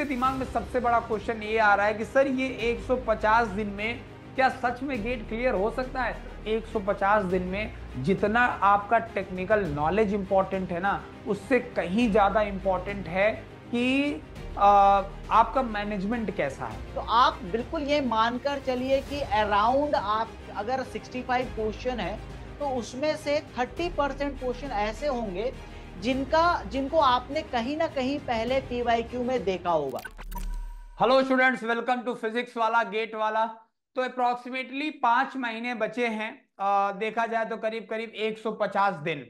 सबके दिमाग में सबसे बड़ा क्वेश्चन ये आ रहा है कि सर ये 150 दिन में क्या सच में गेट क्लियर हो सकता है 150 दिन में जितना आपका टेक्निकल नॉलेज इम्पॉर्टेंट है ना उससे कहीं ज़्यादा इम्पॉर्टेंट है कि आ, आपका मैनेजमेंट कैसा है तो आप बिल्कुल ये मानकर चलिए कि अराउंड आप अगर 65 क्वेश्चन है तो उसमें से 30 परसेंट क्वेश्चन ऐसे होंगे जिनका जिनको आपने कहीं ना कहीं पहले क्यू में देखा होगा hello students welcome to physics वाला गेट वाला तो अप्रोक्सीमेटली पांच महीने बचे हैं आ, देखा जाए तो करीब करीब 150 दिन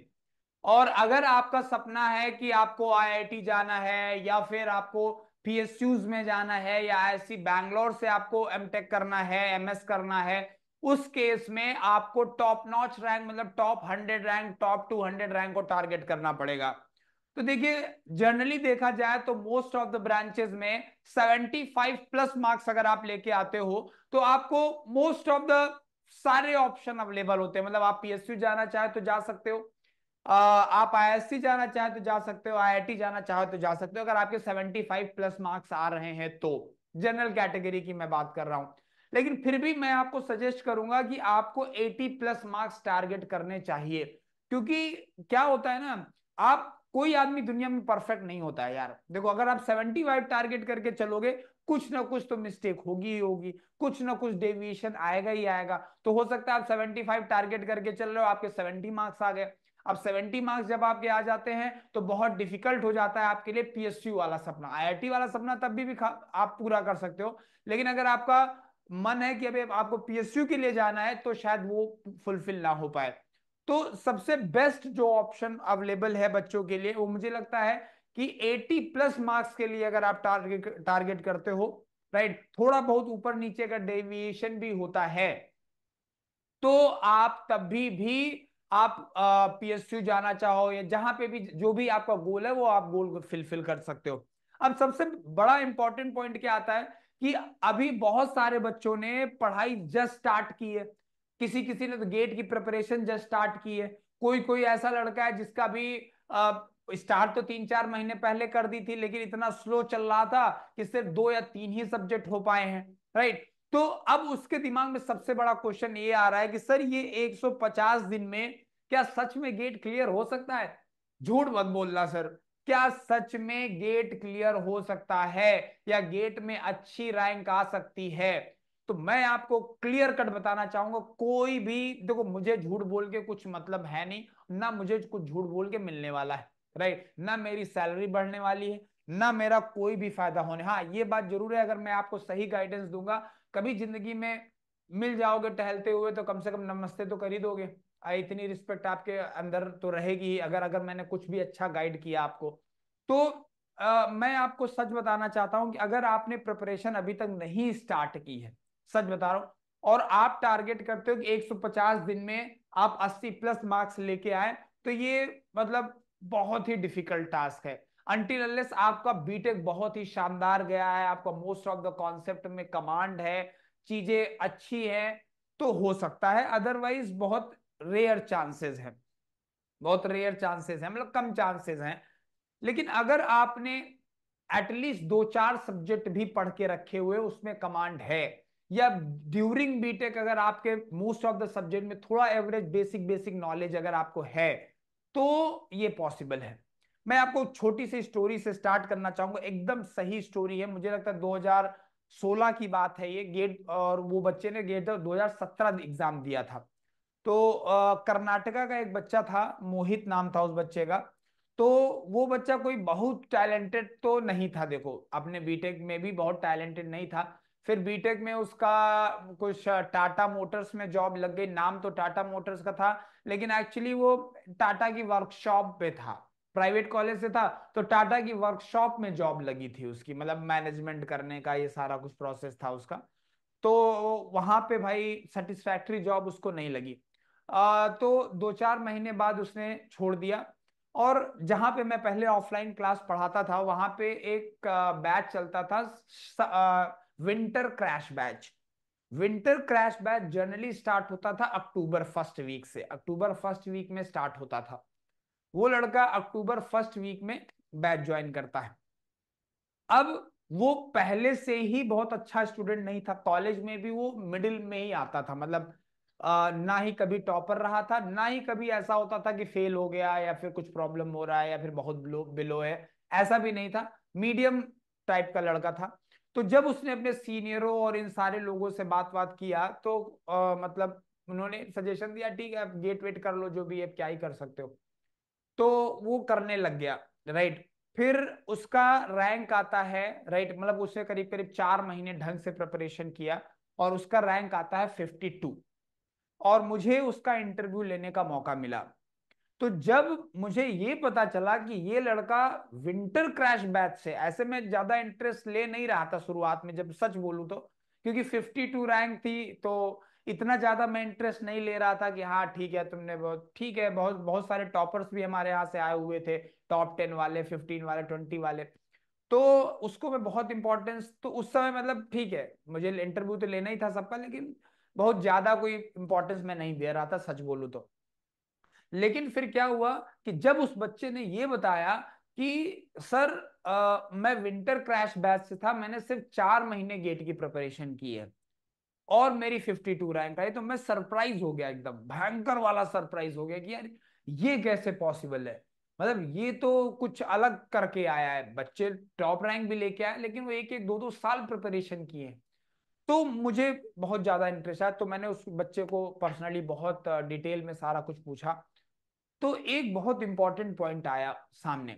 और अगर आपका सपना है कि आपको आईआईटी जाना है या फिर आपको पीएसयूज में जाना है या सी बैंगलोर से आपको एमटेक करना है एमएस करना है उस केस में आपको टॉप नॉच रैंक मतलब top hundred rank top two hundred rank को टारगेट करना पड़ेगा तो देखिए जनरली देखा जाए तो मोस्ट ऑफ द ब्रांचेस में 75 प्लस मार्क्स अगर आप लेके आते हो तो आपको मोस्ट ऑफ द सारे ऑप्शन अवेलेबल होते हैं मतलब आप पीएसयू जाना चाहे तो जा सकते हो आप आईएससी जाना चाहे तो जा सकते हो आईआईटी जाना चाहे तो जा सकते हो अगर आपके 75 प्लस मार्क्स आ रहे हैं तो जनरल कैटेगरी की मैं बात कर रहा हूं लेकिन फिर भी मैं आपको सजेस्ट करूंगा कि आपको 80 प्लस मार्क्स टारगेट करने चाहिए क्योंकि क्या होता है ना आप कोई आदमी दुनिया में परफेक्ट नहीं होता है यार देखो अगर आप 75 टारगेट करके चलोगे कुछ ना कुछ तो मिस्टेक होगी ही होगी कुछ ना कुछ डेविएशन आएगा ही आएगा तो हो सकता है आप 75 टारगेट करके चल रहे हो आपके 70 मार्क्स आ गए अब 70 मार्क्स जब आपके आ जाते हैं तो बहुत डिफिकल्ट हो जाता है आपके लिए पीएसयू वाला सपना आई वाला सपना तब भी, भी आप पूरा कर सकते हो लेकिन अगर आपका मन है कि अभी आपको पीएसयू के लिए जाना है तो शायद वो फुलफिल ना हो पाए तो सबसे बेस्ट जो ऑप्शन अवेलेबल है बच्चों के लिए वो मुझे लगता है कि 80 प्लस मार्क्स के लिए अगर आप टारगेट टारगेट करते हो राइट थोड़ा बहुत ऊपर नीचे का डेविएशन भी होता है तो आप तभी भी आप पीएसयू जाना चाहो या जहां पे भी जो भी आपका गोल है वो आप गोल फिलफिल कर सकते हो अब सबसे बड़ा इंपॉर्टेंट पॉइंट क्या आता है कि अभी बहुत सारे बच्चों ने पढ़ाई जस्ट स्टार्ट की है किसी किसी ने तो गेट की प्रिपरेशन जस्ट स्टार्ट की है कोई कोई ऐसा लड़का है जिसका भी स्टार्ट तो तीन चार महीने पहले कर दी थी लेकिन इतना स्लो चल रहा था कि सिर्फ दो या तीन ही सब्जेक्ट हो पाए हैं राइट तो अब उसके दिमाग में सबसे बड़ा क्वेश्चन ये आ रहा है कि सर ये 150 दिन में क्या सच में गेट क्लियर हो सकता है झूठ मत बोलना सर क्या सच में गेट क्लियर हो सकता है या गेट में अच्छी रैंक आ सकती है तो मैं आपको क्लियर कट बताना चाहूंगा कोई भी देखो मुझे झूठ बोल के कुछ मतलब है नहीं ना मुझे कुछ झूठ बोल के मिलने वाला है राइट ना मेरी सैलरी बढ़ने वाली है ना मेरा कोई भी फायदा होने हाँ ये बात जरूर है अगर मैं आपको सही गाइडेंस दूंगा कभी जिंदगी में मिल जाओगे टहलते हुए तो कम से कम नमस्ते तो कर ही दोगे इतनी रिस्पेक्ट आपके अंदर तो रहेगी अगर अगर मैंने कुछ भी अच्छा गाइड किया आपको तो आ, मैं आपको सच बताना चाहता हूं कि अगर आपने प्रिपरेशन अभी तक नहीं स्टार्ट की है सच बता रहा हूं और आप टारगेट करते हो कि 150 दिन में आप 80 प्लस मार्क्स लेके आए तो ये मतलब बहुत ही डिफिकल्ट टास्क है अनटिल अनलेस आपका बीटेक बहुत ही शानदार गया है आपका मोस्ट ऑफ द कॉन्सेप्ट में कमांड है चीजें अच्छी है तो हो सकता है अदरवाइज बहुत रेयर चांसेस है बहुत रेयर चांसेस है मतलब कम चांसेस हैं लेकिन अगर आपने एटलीस्ट दो चार सब्जेक्ट भी पढ़ के रखे हुए उसमें कमांड है या ड्यूरिंग बीटेक अगर आपके मोस्ट ऑफ द सब्जेक्ट में थोड़ा एवरेज बेसिक बेसिक नॉलेज अगर आपको है तो ये पॉसिबल है मैं आपको छोटी सी स्टोरी से स्टार्ट करना चाहूंगा एकदम सही स्टोरी है मुझे लगता है 2016 की बात है ये गेट और वो बच्चे ने गेट 2017 एग्जाम दिया था तो कर्नाटका का एक बच्चा था मोहित नाम था उस बच्चे का तो वो बच्चा कोई बहुत टैलेंटेड तो नहीं था देखो अपने बीटेक में भी बहुत टैलेंटेड नहीं था फिर बीटेक में उसका कुछ टाटा मोटर्स में जॉब लग गई नाम तो टाटा मोटर्स का था लेकिन एक्चुअली वो टाटा की वर्कशॉप पे था प्राइवेट कॉलेज से था तो टाटा की वर्कशॉप में जॉब लगी थी उसकी मतलब मैनेजमेंट करने का ये सारा कुछ प्रोसेस था उसका तो वहां पे भाई सेटिस्फैक्ट्री जॉब उसको नहीं लगी तो दो चार महीने बाद उसने छोड़ दिया और जहां पे मैं पहले ऑफलाइन क्लास पढ़ाता था वहां पे एक बैच चलता था winter crash batch winter crash batch generally start होता था अक्टूबर फर्स्ट वीक से अक्टूबर फर्स्ट वीक में स्टार्ट होता था वो लड़का अक्टूबर फर्स्ट वीक में बैच ज्वाइन करता है अब वो पहले से ही बहुत अच्छा स्टूडेंट नहीं था कॉलेज में भी वो मिडिल में ही आता था मतलब ना ही कभी टॉपर रहा था ना ही कभी ऐसा होता था कि फेल हो गया या फिर कुछ प्रॉब्लम हो रहा है या फिर बहुत बिलो है ऐसा भी नहीं था मीडियम टाइप का लड़का था तो जब उसने अपने सीनियरों और इन सारे लोगों से बात बात किया तो आ, मतलब उन्होंने सजेशन दिया ठीक है आप गेट वेट कर लो जो भी है क्या ही कर सकते हो तो वो करने लग गया राइट फिर उसका रैंक आता है राइट मतलब उसने करीब करीब चार महीने ढंग से प्रिपरेशन किया और उसका रैंक आता है फिफ्टी टू और मुझे उसका इंटरव्यू लेने का मौका मिला तो जब मुझे ये पता चला कि ये लड़का विंटर क्रैश बैच से ऐसे में ज्यादा इंटरेस्ट ले नहीं रहा था शुरुआत में जब सच बोलूं तो क्योंकि 52 रैंक थी तो इतना ज्यादा मैं इंटरेस्ट नहीं ले रहा था कि हाँ ठीक है तुमने बहुत ठीक है बहुत बहुत सारे टॉपर्स भी हमारे यहाँ से आए हुए थे टॉप टेन वाले फिफ्टीन वाले ट्वेंटी वाले तो उसको मैं बहुत इंपॉर्टेंस तो उस समय मतलब ठीक है मुझे इंटरव्यू तो लेना ही था सबका लेकिन बहुत ज्यादा कोई इंपॉर्टेंस मैं नहीं दे रहा था सच बोलू तो लेकिन फिर क्या हुआ कि जब उस बच्चे ने ये बताया कि सर आ, मैं विंटर क्रैश बैच से था मैंने सिर्फ चार महीने गेट की प्रिपरेशन की है और मेरी 52 रैंक आई तो मैं सरप्राइज हो गया एकदम भयंकर वाला सरप्राइज हो गया कि यार ये कैसे पॉसिबल है मतलब ये तो कुछ अलग करके आया है बच्चे टॉप रैंक भी लेके आए लेकिन वो एक एक दो दो साल प्रिपरेशन किए हैं तो मुझे बहुत ज्यादा इंटरेस्ट आया तो मैंने उस बच्चे को पर्सनली बहुत डिटेल में सारा कुछ पूछा तो एक बहुत इंपॉर्टेंट पॉइंट आया सामने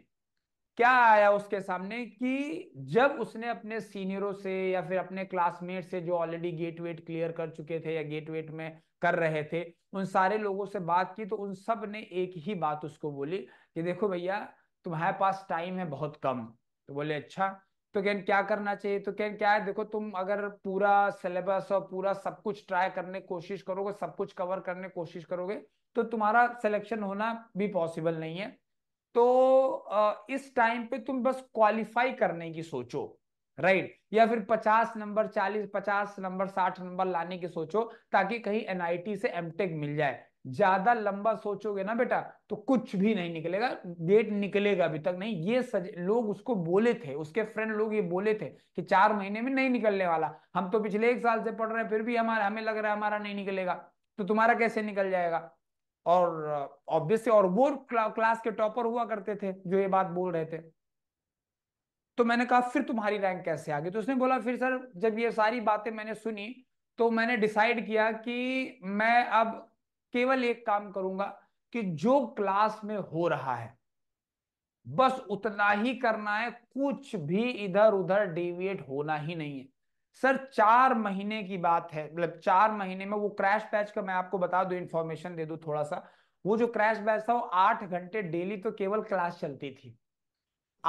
क्या आया उसके सामने कि जब उसने अपने सीनियरों से या फिर अपने क्लासमेट से जो ऑलरेडी गेट वेट क्लियर कर चुके थे या गेट वेट में कर रहे थे उन सारे लोगों से बात की तो उन सब ने एक ही बात उसको बोली कि देखो भैया तुम्हारे पास टाइम है बहुत कम तो बोले अच्छा तो कैन क्या करना चाहिए तो कैन क्या है देखो तुम अगर पूरा सिलेबस और पूरा सब कुछ ट्राई करने कोशिश करोगे सब कुछ कवर करने कोशिश करोगे तो तुम्हारा सिलेक्शन होना भी पॉसिबल नहीं है तो इस टाइम पे तुम बस क्वालिफाई करने की सोचो राइट या फिर 50 नंबर 40 50 नंबर 60 नंबर लाने की सोचो ताकि कहीं एनआईटी से एमटेक मिल जाए ज्यादा लंबा सोचोगे ना बेटा तो कुछ भी नहीं निकलेगा डेट निकलेगा अभी तक नहीं ये सज लोग उसको बोले थे उसके फ्रेंड लोग ये बोले थे कि चार महीने में नहीं निकलने वाला हम तो पिछले एक साल से पढ़ रहे हैं फिर भी हमारा हमें लग रहा है हमारा नहीं निकलेगा तो तुम्हारा कैसे निकल जाएगा और ऑब्वियसली और वो क्ला, क्लास के टॉपर हुआ करते थे जो ये बात बोल रहे थे तो मैंने कहा फिर तुम्हारी रैंक कैसे आ गई तो उसने बोला फिर सर जब ये सारी बातें मैंने सुनी तो मैंने डिसाइड किया कि मैं अब केवल एक काम करूंगा कि जो क्लास में हो रहा है बस उतना ही करना है कुछ भी इधर उधर डिविएट होना ही नहीं है सर चार महीने की बात है मतलब चार महीने में वो क्रैश बैच का मैं आपको बता दू इन्फॉर्मेशन दे दू थोड़ा सा वो जो क्रैश बैच था वो आठ घंटे डेली तो केवल क्लास चलती थी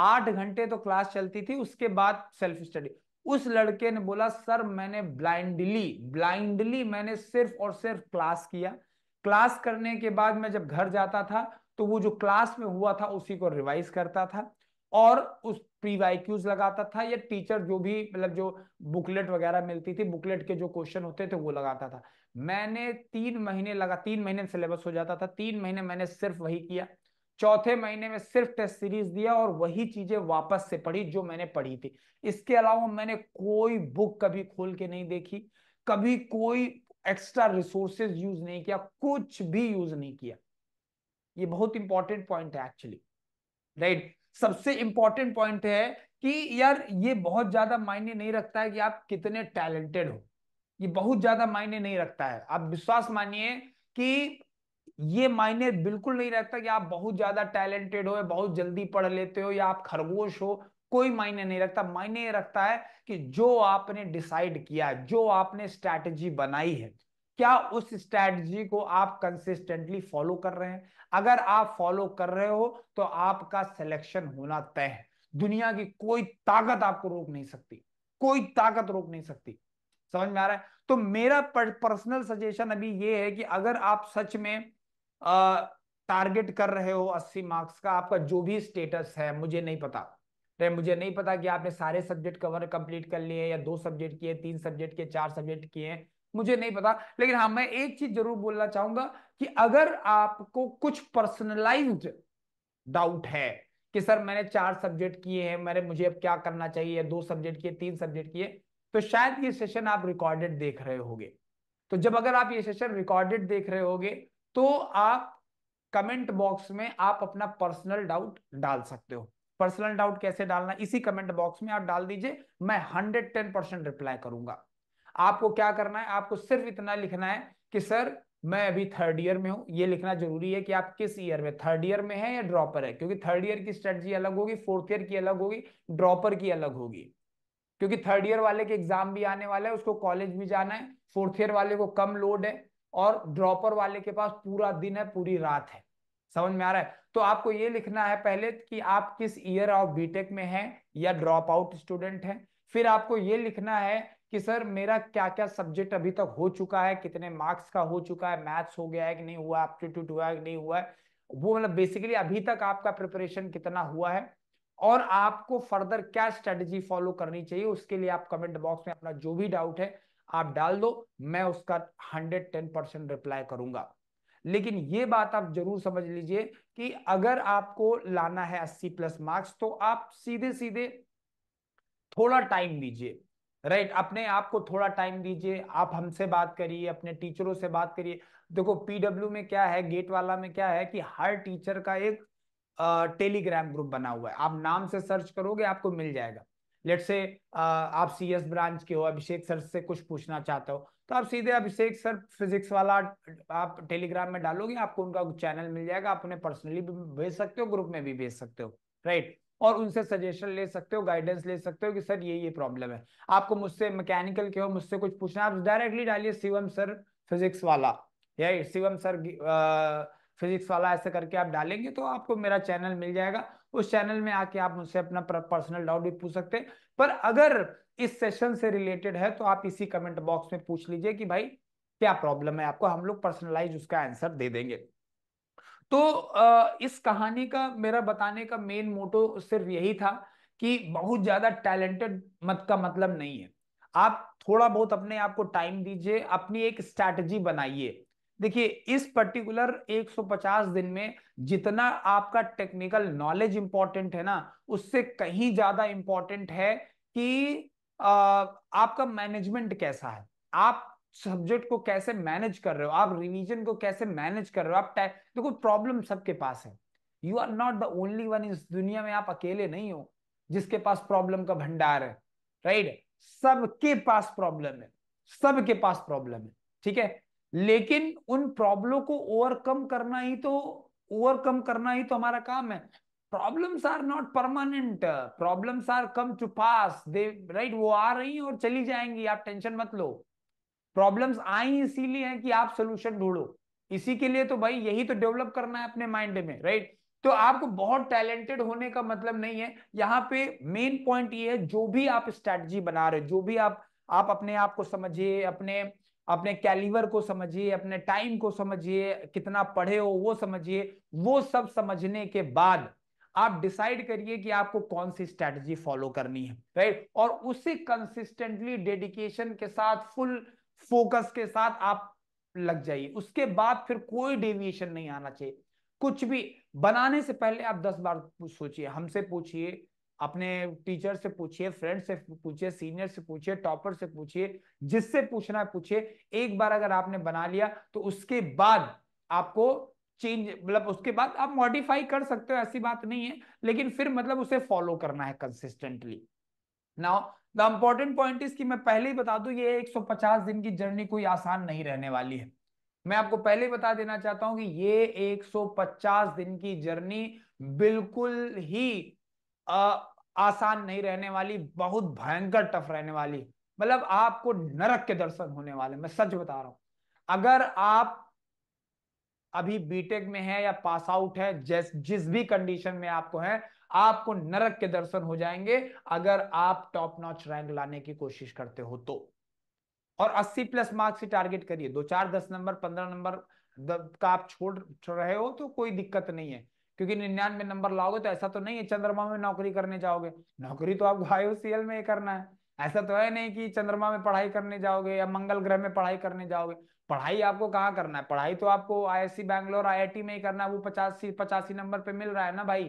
आठ घंटे तो क्लास चलती थी उसके बाद सेल्फ स्टडी उस लड़के ने बोला सर मैंने ब्लाइंडली ब्लाइंडली मैंने सिर्फ और सिर्फ क्लास किया क्लास करने के बाद मैं जब घर जाता था तो वो जो क्लास में हुआ था उसी को रिवाइज करता था और उस प्री वाईक्यूज लगाता था या टीचर जो भी मतलब जो बुकलेट वगैरह मिलती थी बुकलेट के जो क्वेश्चन होते थे वो लगाता था मैंने तीन महीने लगा तीन महीने सिलेबस हो जाता था तीन महीने मैंने सिर्फ वही किया चौथे महीने में सिर्फ टेस्ट सीरीज दिया और वही चीजें वापस से पढ़ी जो मैंने पढ़ी थी इसके अलावा मैंने कोई बुक कभी खोल के नहीं देखी कभी कोई एक्स्ट्रा रिसोर्सेज यूज नहीं किया कुछ भी यूज नहीं किया ये बहुत इंपॉर्टेंट पॉइंट है एक्चुअली राइट सबसे इंपॉर्टेंट पॉइंट है कि यार ये बहुत ज्यादा मायने नहीं रखता है कि आप कितने टैलेंटेड हो ये बहुत ज्यादा मायने नहीं रखता है आप विश्वास मानिए कि ये मायने बिल्कुल नहीं रहता कि आप बहुत ज्यादा टैलेंटेड हो या बहुत जल्दी पढ़ लेते हो या आप खरगोश हो कोई मायने नहीं रखता मायने रखता है कि जो आपने डिसाइड किया जो आपने स्ट्रैटेजी बनाई है क्या उस स्ट्रैटेजी को आप कंसिस्टेंटली फॉलो कर रहे हैं अगर आप फॉलो कर रहे हो तो आपका सिलेक्शन होना तय है दुनिया की कोई ताकत आपको रोक नहीं सकती कोई ताकत रोक नहीं सकती समझ में आ रहा है तो मेरा पर्सनल सजेशन अभी ये है कि अगर आप सच में टारगेट कर रहे हो 80 मार्क्स का आपका जो भी स्टेटस है मुझे नहीं पता तो मुझे नहीं पता कि आपने सारे सब्जेक्ट कवर कंप्लीट कर लिए या दो सब्जेक्ट किए तीन सब्जेक्ट किए चार सब्जेक्ट किए मुझे नहीं पता लेकिन हाँ मैं एक चीज जरूर बोलना चाहूंगा कि अगर आपको कुछ पर्सनलाइज्ड डाउट है कि सर मैंने चार सब्जेक्ट किए हैं मैंने मुझे अब क्या करना चाहिए दो सब्जेक्ट किए तीन सब्जेक्ट किए तो शायद ये सेशन आप रिकॉर्डेड देख रहे होगे तो जब अगर आप ये सेशन रिकॉर्डेड देख रहे होगे तो आप कमेंट बॉक्स में आप अपना पर्सनल डाउट डाल सकते हो पर्सनल डाउट कैसे डालना इसी कमेंट बॉक्स में आप डाल दीजिए मैं हंड्रेड टेन परसेंट रिप्लाई करूंगा आपको क्या करना है आपको सिर्फ इतना लिखना है कि सर मैं अभी थर्ड ईयर में हूं ये लिखना जरूरी है कि आप किस ईयर में थर्ड ईयर में है या ड्रॉपर है क्योंकि थर्ड ईयर की स्ट्रेटजी अलग होगी फोर्थ ईयर की अलग होगी ड्रॉपर की अलग होगी क्योंकि थर्ड ईयर वाले के एग्जाम भी आने वाला है उसको कॉलेज भी जाना है फोर्थ ईयर वाले को कम लोड है और ड्रॉपर वाले के पास पूरा दिन है पूरी रात है समझ में आ रहा है तो आपको ये लिखना है पहले कि आप किस ईयर ऑफ बीटेक में हैं या ड्रॉप आउट स्टूडेंट हैं फिर आपको ये लिखना है कि सर मेरा क्या क्या सब्जेक्ट अभी तक हो चुका है कितने मार्क्स का हो चुका है मैथ्स हो गया है कि नहीं हुआ एप्टीट्यूड हुआ है कि नहीं हुआ है वो मतलब बेसिकली अभी तक आपका प्रिपरेशन कितना हुआ है और आपको फर्दर क्या स्ट्रेटेजी फॉलो करनी चाहिए उसके लिए आप कमेंट बॉक्स में अपना जो भी डाउट है आप डाल दो मैं उसका हंड्रेड टेन परसेंट रिप्लाई करूंगा लेकिन ये बात आप जरूर समझ लीजिए कि अगर आपको लाना है अस्सी प्लस मार्क्स तो आप सीधे सीधे थोड़ा टाइम दीजिए राइट right, अपने आप को थोड़ा टाइम दीजिए आप हमसे बात करिए अपने टीचरों से बात करिए देखो पीडब्ल्यू में क्या है गेट वाला में क्या है कि हर टीचर का एक टेलीग्राम ग्रुप बना हुआ है आप नाम से सर्च करोगे आपको मिल जाएगा लेट से आप सी एस ब्रांच के हो अभिषेक सर से कुछ पूछना चाहते हो तो आप सीधे अभिषेक सर फिजिक्स वाला आप टेलीग्राम में डालोगे आपको उनका चैनल मिल जाएगा आप उन्हें पर्सनली भी भेज सकते हो ग्रुप में भी भेज सकते हो राइट और उनसे सजेशन ले सकते हो गाइडेंस ले सकते हो कि सर ये ये प्रॉब्लम है आपको मुझसे मैकेनिकल के हो मुझसे कुछ पूछना आप डायरेक्टली डालिए शिवम सर फिजिक्स वाला या शिवम सर फिजिक्स वाला ऐसे करके आप डालेंगे तो आपको मेरा चैनल मिल जाएगा उस चैनल में आके आप मुझसे अपना पर्सनल डाउट भी पूछ सकते हैं पर अगर इस सेशन से रिलेटेड है तो आप इसी कमेंट बॉक्स में पूछ लीजिए कि भाई क्या प्रॉब्लम है आपको हम लोग पर्सनलाइज उसका आंसर दे देंगे तो इस कहानी का मेरा बताने का मेन मोटो सिर्फ यही था कि बहुत ज्यादा टैलेंटेड मत का मतलब नहीं है आप थोड़ा बहुत अपने आप को टाइम दीजिए अपनी एक स्ट्रैटेजी बनाइए देखिए इस पर्टिकुलर 150 दिन में जितना आपका टेक्निकल नॉलेज इंपॉर्टेंट है ना उससे कहीं ज्यादा इंपॉर्टेंट है कि आपका मैनेजमेंट कैसा है आप सब्जेक्ट को कैसे मैनेज कर रहे हो आप रिवीजन को कैसे मैनेज कर रहे हो आप देखो प्रॉब्लम सबके पास है you are not the only one इस दुनिया में आप अकेले नहीं हो जिसके पास प्रॉब्लम का भंडार है राइट सबके पास प्रॉब्लम है सबके पास प्रॉब्लम है ठीक है लेकिन उन प्रॉब्लम को ओवरकम करना ही तो ओवरकम करना ही तो हमारा काम है problems are not permanent problems are come to pass they right वो आ रही और चली जाएंगी आप टेंशन मत लो प्रॉब्लम्स आई इसीलिए हैं कि आप सोल्यूशन ढूंढो इसी के लिए तो भाई यही तो डेवलप करना है अपने माइंड में राइट right? तो आपको बहुत टैलेंटेड होने का मतलब नहीं है यहाँ पे मेन पॉइंट ये है जो भी आप स्ट्रेटजी बना रहे हो जो भी आप आप अपने आप को समझिए अपने अपने कैलिवर को समझिए अपने टाइम को समझिए कितना पढ़े हो वो समझिए वो सब समझने के बाद आप डिसाइड करिए कि आपको कौन सी स्ट्रैटेजी फॉलो करनी है राइट और उसी कंसिस्टेंटली डेडिकेशन के साथ फुल फोकस के साथ आप लग जाइए उसके बाद फिर कोई डेविएशन नहीं आना चाहिए कुछ भी बनाने से पहले आप दस बार सोचिए हमसे पूछिए अपने टीचर से पूछिए फ्रेंड से पूछिए सीनियर से पूछिए टॉपर से पूछिए जिससे पूछना है पूछिए एक बार अगर आपने बना लिया तो उसके बाद आपको चेंज मतलब उसके बाद आप मॉडिफाई कर सकते हो ऐसी बात नहीं है लेकिन फिर मतलब उसे फॉलो करना है consistently now the important point is कि मैं पहले ही बता दू ये 150 दिन की जर्नी कोई आसान नहीं रहने वाली है मैं आपको पहले ही बता देना चाहता हूं कि ये 150 दिन की जर्नी बिल्कुल ही आ, आसान नहीं रहने वाली बहुत भयंकर टफ रहने वाली मतलब आपको नरक के दर्शन होने वाले मैं सच बता रहा हूं अगर आप अभी बीटेक में है या पास आउट है जिस जिस भी कंडीशन में आपको है आपको नरक के दर्शन हो जाएंगे अगर आप टॉप नॉच रैंक लाने की कोशिश करते हो तो और 80 प्लस मार्क्स से टारगेट करिए दो चार दस नंबर पंद्रह नंबर का आप छोड़ रहे हो तो कोई दिक्कत नहीं है क्योंकि निन्यानवे नंबर लाओगे तो ऐसा तो नहीं है चंद्रमा में नौकरी करने जाओगे नौकरी तो आपको आईओसीएल में ही करना है ऐसा तो है नहीं कि चंद्रमा में पढ़ाई करने जाओगे या मंगल ग्रह में पढ़ाई करने जाओगे पढ़ाई आपको कहाँ करना है पढ़ाई तो आपको सी बैंगलोर आईआईटी में ही करना है वो पचासी पचासी नंबर पे मिल रहा है ना भाई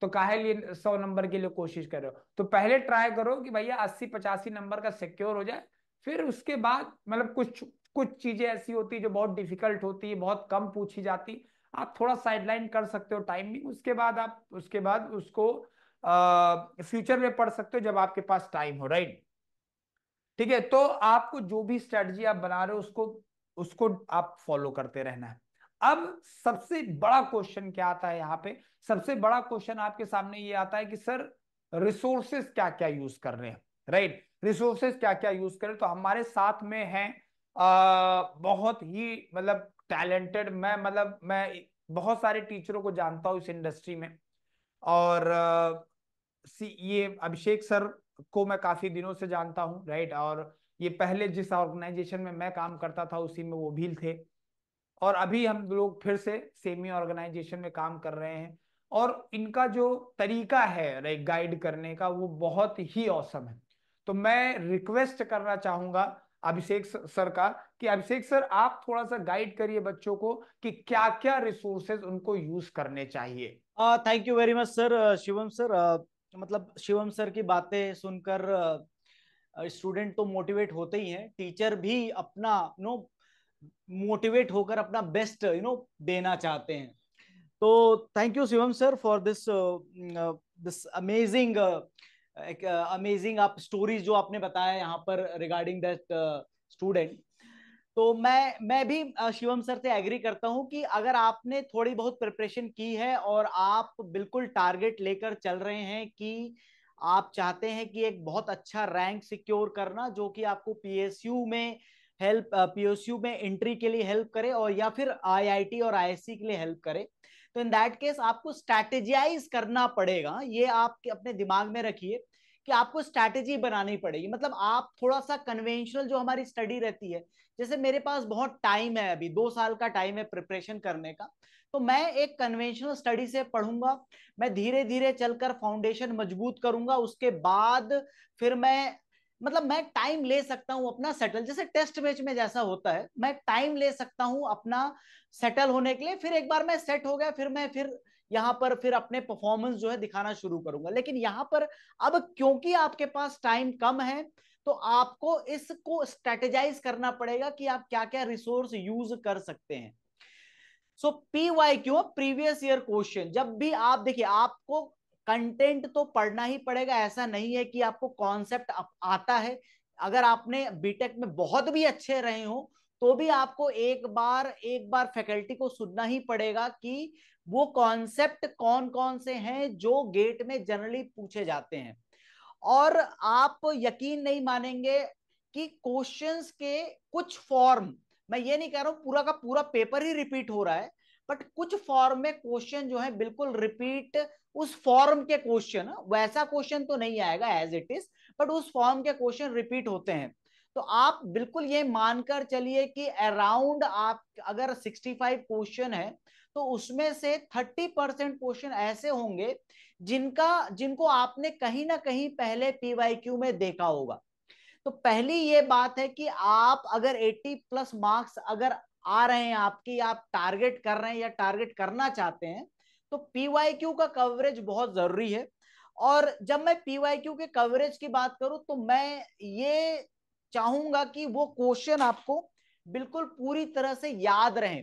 तो काहे लिए सौ नंबर के लिए कोशिश कर रहे हो तो पहले ट्राई करो कि भैया अस्सी पचासी नंबर का सिक्योर हो जाए फिर उसके बाद मतलब कुछ कुछ चीजें ऐसी होती है जो बहुत डिफिकल्ट होती है बहुत कम पूछी जाती आप थोड़ा साइडलाइन कर सकते हो टाइमिंग उसके बाद आप उसके बाद उसको फ्यूचर में पढ़ सकते हो जब आपके पास टाइम हो राइट ठीक है तो आपको जो भी स्ट्रेटजी आप बना रहे हो उसको उसको आप फॉलो करते रहना है अब सबसे बड़ा क्वेश्चन क्या आता है यहाँ पे सबसे बड़ा क्वेश्चन आपके सामने ये आता है कि सर रिसोर्सेस क्या क्या यूज कर रहे हैं राइट रिसोर्सेस क्या क्या यूज करें तो हमारे साथ में है आ, बहुत ही मतलब टैलेंटेड मैं मतलब मैं बहुत सारे टीचरों को जानता हूँ इस इंडस्ट्री में और आ, ये अभिषेक सर को मैं काफी दिनों से जानता हूँ राइट और ये पहले जिस ऑर्गेनाइजेशन में मैं काम करता था उसी में वो भी थे और अभी हम लोग फिर से सेमी ऑर्गेनाइजेशन में काम कर रहे हैं और इनका जो तरीका है लाइक गाइड करने का वो बहुत ही औसम है तो मैं रिक्वेस्ट करना चाहूंगा अभिषेक सर का कि अभिषेक सर आप थोड़ा सा गाइड करिए बच्चों को कि क्या क्या रिसोर्सेज उनको यूज करने चाहिए thank you very much sir Shivam sir मतलब शिवम सर की बातें सुनकर स्टूडेंट तो मोटिवेट होते ही हैं टीचर भी अपना यू नो मोटिवेट होकर अपना बेस्ट यू नो देना चाहते हैं तो thank you Shivam sir for this this amazing एक अमेजिंग आप स्टोरीज जो आपने बताया यहाँ पर रिगार्डिंग दैट स्टूडेंट तो मैं मैं भी शिवम सर से एग्री करता हूँ कि अगर आपने थोड़ी बहुत प्रिपरेशन की है और आप बिल्कुल टारगेट लेकर चल रहे हैं कि आप चाहते हैं कि एक बहुत अच्छा रैंक सिक्योर करना जो कि आपको पीएसयू में हेल्प पीएसयू में एंट्री के लिए हेल्प करे और या फिर आईआईटी और आईएससी के लिए हेल्प करे तो इन दैट केस आपको स्ट्रैटेजाइज करना पड़ेगा ये आप अपने दिमाग में रखिए कि आपको स्ट्रैटेजी बनानी पड़ेगी मतलब आप थोड़ा सा कन्वेंशनल जो हमारी स्टडी रहती है जैसे मेरे पास बहुत टाइम है अभी दो साल का टाइम है प्रिपरेशन करने का तो मैं एक कन्वेंशनल स्टडी से पढ़ूंगा मैं धीरे धीरे चलकर फाउंडेशन मजबूत करूंगा उसके बाद फिर मैं मतलब मैं टाइम ले सकता हूं अपना सेटल जैसे टेस्ट मैच में जैसा होता है मैं टाइम ले सकता हूं अपना सेटल होने के लिए फिर एक बार मैं सेट हो गया फिर मैं फिर यहाँ पर फिर अपने परफॉर्मेंस जो है दिखाना शुरू करूंगा लेकिन यहाँ पर अब क्योंकि आपके पास टाइम कम है तो आपको इसको स्ट्रेटेजाइज करना पड़ेगा कि आप क्या क्या रिसोर्स यूज कर सकते हैं so P Y Q previous year question जब भी आप देखिए आपको कंटेंट तो पढ़ना ही पड़ेगा ऐसा नहीं है कि आपको कॉन्सेप्ट आता है अगर आपने बीटेक में बहुत भी अच्छे रहे हो तो भी आपको एक बार एक बार फैकल्टी को सुनना ही पड़ेगा कि वो कॉन्सेप्ट कौन कौन से हैं जो गेट में जनरली पूछे जाते हैं और आप यकीन नहीं मानेंगे कि क्वेश्चंस के कुछ फॉर्म मैं ये नहीं कह रहा हूँ पूरा का पूरा पेपर ही रिपीट हो रहा है बट कुछ फॉर्म में क्वेश्चन जो है बिल्कुल रिपीट उस फॉर्म के क्वेश्चन वैसा क्वेश्चन तो नहीं आएगा एज इट इज बट उस फॉर्म के क्वेश्चन रिपीट होते हैं तो आप बिल्कुल ये मानकर चलिए कि अराउंड आप अगर 65 क्वेश्चन है तो उसमें से 30 परसेंट क्वेश्चन ऐसे होंगे जिनका जिनको आपने कहीं ना कहीं पहले पीवाईक्यू में देखा होगा तो पहली ये बात है कि आप अगर 80 प्लस मार्क्स अगर आ रहे हैं आपकी आप टारगेट कर रहे हैं या टारगेट करना चाहते हैं तो पीवाईक्यू का कवरेज बहुत जरूरी है और जब मैं पीवाईक्यू के कवरेज की बात करूं तो मैं ये चाहूंगा कि वो क्वेश्चन आपको बिल्कुल पूरी तरह से याद रहे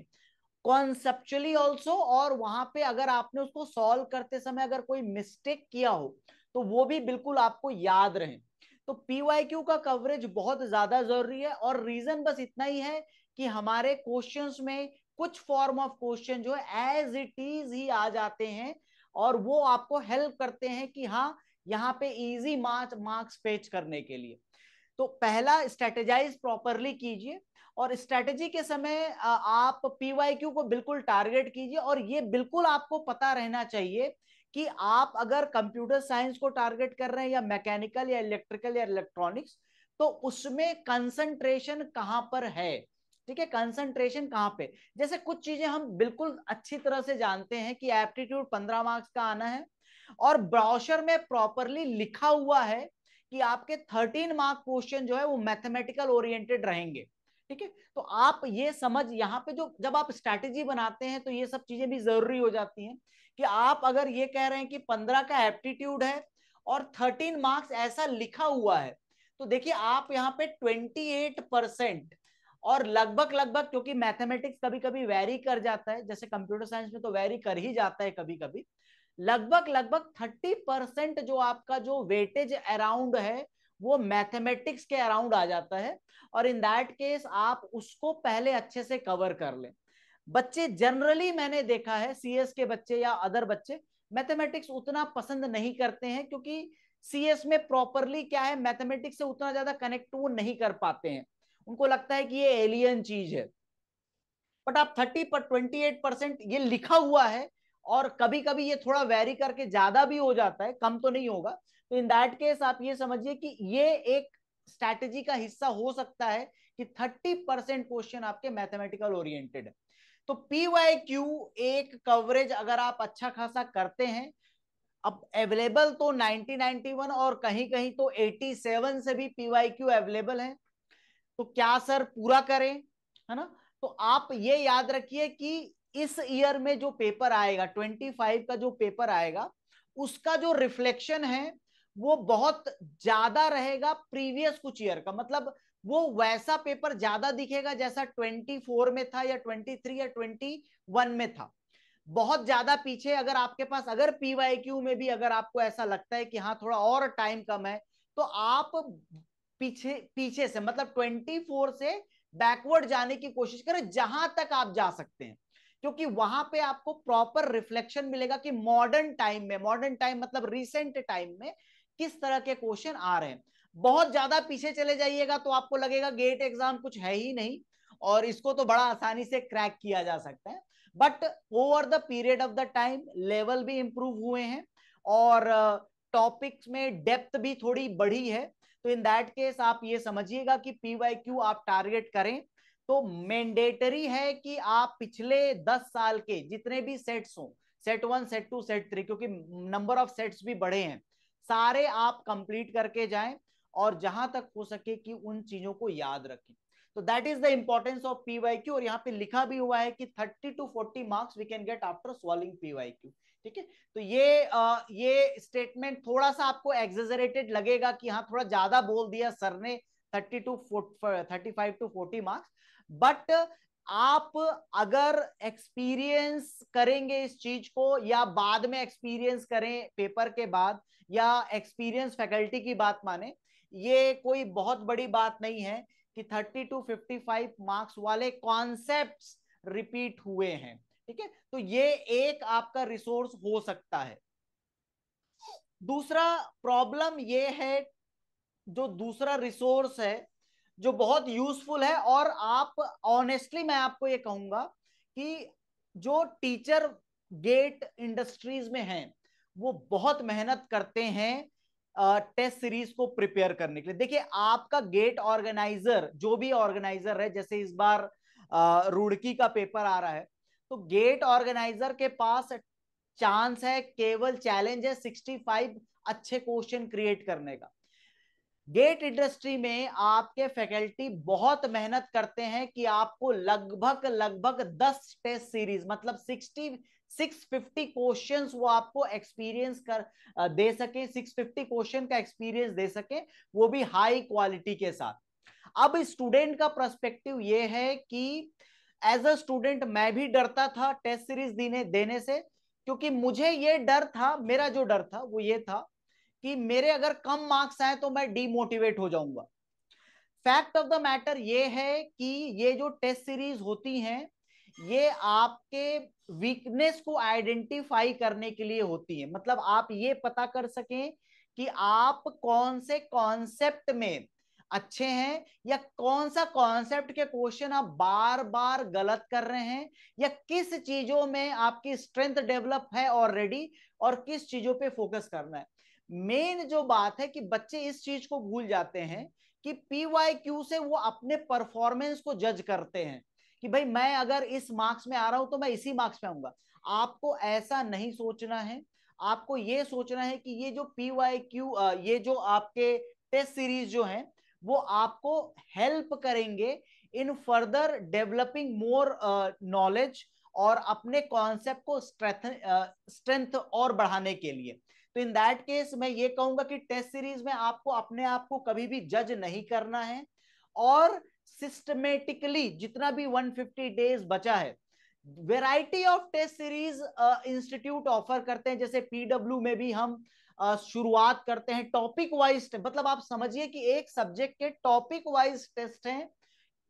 कॉन्सेप्चुअली ऑल्सो और वहां पे अगर आपने उसको सॉल्व करते समय अगर कोई मिस्टेक किया हो तो वो भी बिल्कुल आपको याद रहे तो पीवाईक्यू का कवरेज बहुत ज्यादा जरूरी है और रीजन बस इतना ही है कि हमारे क्वेश्चंस में कुछ फॉर्म ऑफ क्वेश्चन जो है एज इट इज ही आ जाते हैं और वो आपको हेल्प करते हैं कि हाँ यहाँ पे इजी मार्क्स मार्क्स फेच करने के लिए तो पहला स्ट्रेटेजाइज प्रॉपरली कीजिए और स्ट्रेटेजी के समय आप पीवाईक्यू को बिल्कुल टारगेट कीजिए और ये बिल्कुल आपको पता रहना चाहिए कि आप अगर कंप्यूटर साइंस को टारगेट कर रहे हैं या मैकेनिकल या इलेक्ट्रिकल या इलेक्ट्रॉनिक्स तो उसमें कंसंट्रेशन कहां पर है ठीक है कंसंट्रेशन कहां पे जैसे कुछ चीजें हम बिल्कुल अच्छी तरह से जानते हैं कि एप्टीट्यूड पंद्रह मार्क्स का आना है और ब्राउशर में प्रॉपरली लिखा हुआ है कि आपके थर्टीन मार्क क्वेश्चन जो है वो मैथमेटिकल ओरिएंटेड रहेंगे ठीक है तो आप ये समझ यहाँ पे जो जब आप स्ट्रेटेजी बनाते हैं तो ये सब चीजें भी जरूरी हो जाती हैं कि आप अगर ये कह रहे हैं कि पंद्रह का एप्टीट्यूड है और थर्टीन मार्क्स ऐसा लिखा हुआ है तो देखिए आप यहाँ पे ट्वेंटी एट परसेंट और लगभग लगभग क्योंकि मैथमेटिक्स कभी कभी वैरी कर जाता है जैसे कंप्यूटर साइंस में तो वैरी कर ही जाता है कभी कभी लगभग लगभग थर्टी परसेंट जो आपका जो वेटेज अराउंड है वो मैथमेटिक्स के अराउंड आ जाता है और इन दैट केस आप उसको पहले अच्छे से कवर कर लें बच्चे जनरली मैंने देखा है सीएस के बच्चे या अदर बच्चे मैथमेटिक्स उतना पसंद नहीं करते हैं क्योंकि सीएस में प्रॉपरली क्या है मैथमेटिक्स से उतना ज्यादा कनेक्ट वो नहीं कर पाते हैं उनको लगता है कि ये एलियन चीज है बट आप थर्टी पर ट्वेंटी एट परसेंट ये लिखा हुआ है और कभी कभी ये थोड़ा वेरी करके ज्यादा भी हो जाता है कम तो नहीं होगा तो इन दैट केस आप ये समझिए कि ये एक स्ट्रैटेजी का हिस्सा हो सकता है कि थर्टी परसेंट क्वेश्चन आपके मैथमेटिकल ओरिएंटेड है तो पी वाई क्यू एक कवरेज अगर आप अच्छा खासा करते हैं अब अवेलेबल तो 1991 और कहीं कहीं तो 87 से भी पी वाई क्यू अवेलेबल है तो क्या सर पूरा करें है ना तो आप ये याद रखिए कि इस ईयर में जो पेपर आएगा 25 का जो पेपर आएगा उसका जो रिफ्लेक्शन है वो बहुत ज्यादा रहेगा प्रीवियस कुछ ईयर का मतलब वो वैसा पेपर ज्यादा दिखेगा जैसा 24 में था या 23 या 21 में था बहुत ज्यादा पीछे अगर आपके पास अगर पीवाईक्यू में भी अगर आपको ऐसा लगता है कि हाँ थोड़ा और टाइम कम है तो आप पीछे पीछे से मतलब 24 से बैकवर्ड जाने की कोशिश करें जहां तक आप जा सकते हैं क्योंकि वहां पे आपको प्रॉपर रिफ्लेक्शन मिलेगा कि मॉडर्न टाइम में मॉडर्न टाइम मतलब रिसेंट टाइम में किस तरह के क्वेश्चन आ रहे हैं बहुत ज्यादा पीछे चले जाइएगा तो आपको लगेगा गेट एग्जाम कुछ है ही नहीं और इसको तो बड़ा आसानी से क्रैक किया जा सकता है but over the period of the time level भी इंप्रूव हुए हैं और टॉपिक्स में डेप्थ भी थोड़ी बढ़ी है तो इन दैट केस आप ये समझिएगा कि पी आप टारगेट करें तो मैंडेटरी है कि आप पिछले दस साल के जितने भी सेट्स हो set one set two set three क्योंकि नंबर ऑफ सेट्स भी बढ़े हैं सारे आप कंप्लीट करके जाएं और जहां तक हो सके कि उन चीजों को याद रखें तो that is the importance of PYQ और यहाँ पे लिखा भी हुआ है कि 30 to 40 marks we can get after solving PYQ ठीक है तो ये आ, ये स्टेटमेंट थोड़ा सा आपको एग्जेजरेटेड लगेगा कि हाँ थोड़ा ज्यादा बोल दिया सर ने thirty to thirty five to forty marks but आप अगर एक्सपीरियंस करेंगे इस चीज को या बाद में एक्सपीरियंस करें पेपर के बाद या एक्सपीरियंस फैकल्टी की बात माने ये कोई बहुत बड़ी बात नहीं है कि 30 टू 55 मार्क्स वाले कॉन्सेप्ट्स रिपीट हुए हैं ठीक है तो ये एक आपका रिसोर्स हो सकता है दूसरा प्रॉब्लम ये है जो दूसरा रिसोर्स है जो बहुत यूजफुल है और आप ऑनेस्टली मैं आपको ये कहूंगा कि जो टीचर गेट इंडस्ट्रीज में हैं वो बहुत मेहनत करते हैं टेस्ट सीरीज को प्रिपेयर करने के लिए देखिए आपका गेट ऑर्गेनाइजर जो भी ऑर्गेनाइजर है जैसे इस बार रुड़की का पेपर आ रहा है तो गेट ऑर्गेनाइजर के पास चांस है केवल चैलेंज है 65 अच्छे क्वेश्चन क्रिएट करने का गेट इंडस्ट्री में आपके फैकल्टी बहुत मेहनत करते हैं कि आपको लगभग लगभग 10 टेस्ट सीरीज मतलब सिक्सटी 650 क्वेश्चंस वो आपको एक्सपीरियंस कर दे सके 650 क्वेश्चन का एक्सपीरियंस दे सके वो भी हाई क्वालिटी के साथ अब स्टूडेंट का प्रस्पेक्टिव ये है कि एज अ स्टूडेंट मैं भी डरता था टेस्ट सीरीज देने देने से क्योंकि मुझे ये डर था मेरा जो डर था वो ये था कि मेरे अगर कम मार्क्स आए तो मैं डीमोटिवेट हो जाऊंगा फैक्ट ऑफ द मैटर ये है कि ये जो टेस्ट सीरीज होती हैं ये आपके वीकनेस को आइडेंटिफाई करने के लिए होती है मतलब आप ये पता कर सकें कि आप कौन से कॉन्सेप्ट में अच्छे हैं या कौन सा कॉन्सेप्ट के क्वेश्चन आप बार बार गलत कर रहे हैं या किस चीजों में आपकी स्ट्रेंथ डेवलप है ऑलरेडी और किस चीजों पे फोकस करना है मेन जो बात है कि बच्चे इस चीज को भूल जाते हैं कि पी वाई क्यू से वो अपने परफॉर्मेंस को जज करते हैं कि भाई मैं अगर इस मार्क्स में आ रहा हूं तो मैं इसी मार्क्स में आऊंगा आपको ऐसा नहीं सोचना है आपको ये सोचना है कि ये जो पी वाई क्यू ये जो आपके टेस्ट सीरीज जो है वो आपको हेल्प करेंगे in further developing more knowledge और अपने कॉन्सेप्ट को स्ट्रेंथ और बढ़ाने के लिए तो इन दैट केस मैं ये कहूंगा कि टेस्ट सीरीज में आपको अपने आप को कभी भी जज नहीं करना है और सिस्टमेटिकली जितना भी 150 डेज बचा है variety of test series institute offer करते हैं जैसे पीडब्ल्यू में भी हम uh, शुरुआत करते हैं टॉपिक वाइज मतलब आप समझिए कि एक सब्जेक्ट के टॉपिक वाइज टेस्ट हैं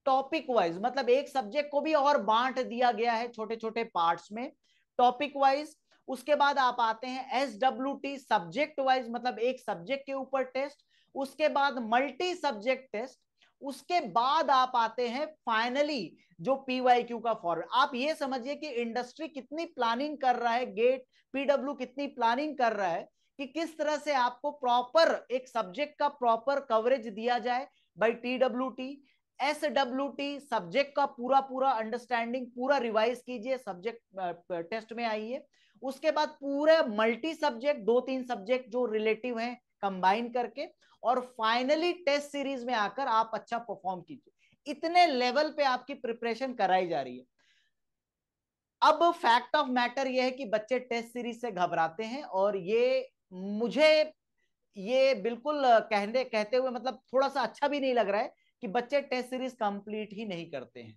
टॉपिक वाइज मतलब एक सब्जेक्ट को भी और बांट दिया गया है छोटे छोटे पार्ट्स में टॉपिक वाइज उसके बाद आप आते हैं S W T subject wise मतलब एक सब्जेक्ट के ऊपर टेस्ट उसके बाद मल्टी सब्जेक्ट टेस्ट उसके बाद आप आते हैं फाइनली जो क्यू का फॉरवर्ड आप ये समझिए कि इंडस्ट्री कितनी प्लानिंग कर रहा है गेट पीडब्ल्यू कितनी प्लानिंग कर रहा है कि किस तरह से आपको प्रॉपर एक सब्जेक्ट का प्रॉपर कवरेज दिया जाए by T W T S W T subject का पूरा पूरा अंडरस्टैंडिंग पूरा रिवाइज कीजिए सब्जेक्ट टेस्ट में आइए उसके बाद पूरे मल्टी सब्जेक्ट दो तीन सब्जेक्ट जो रिलेटिव हैं कंबाइन करके और फाइनली टेस्ट सीरीज में आकर आप अच्छा परफॉर्म कीजिए इतने लेवल पे आपकी प्रिपरेशन कराई जा रही है अब फैक्ट ऑफ मैटर यह है कि बच्चे टेस्ट सीरीज से घबराते हैं और ये मुझे ये बिल्कुल कहने कहते हुए मतलब थोड़ा सा अच्छा भी नहीं लग रहा है कि बच्चे टेस्ट सीरीज कंप्लीट ही नहीं करते हैं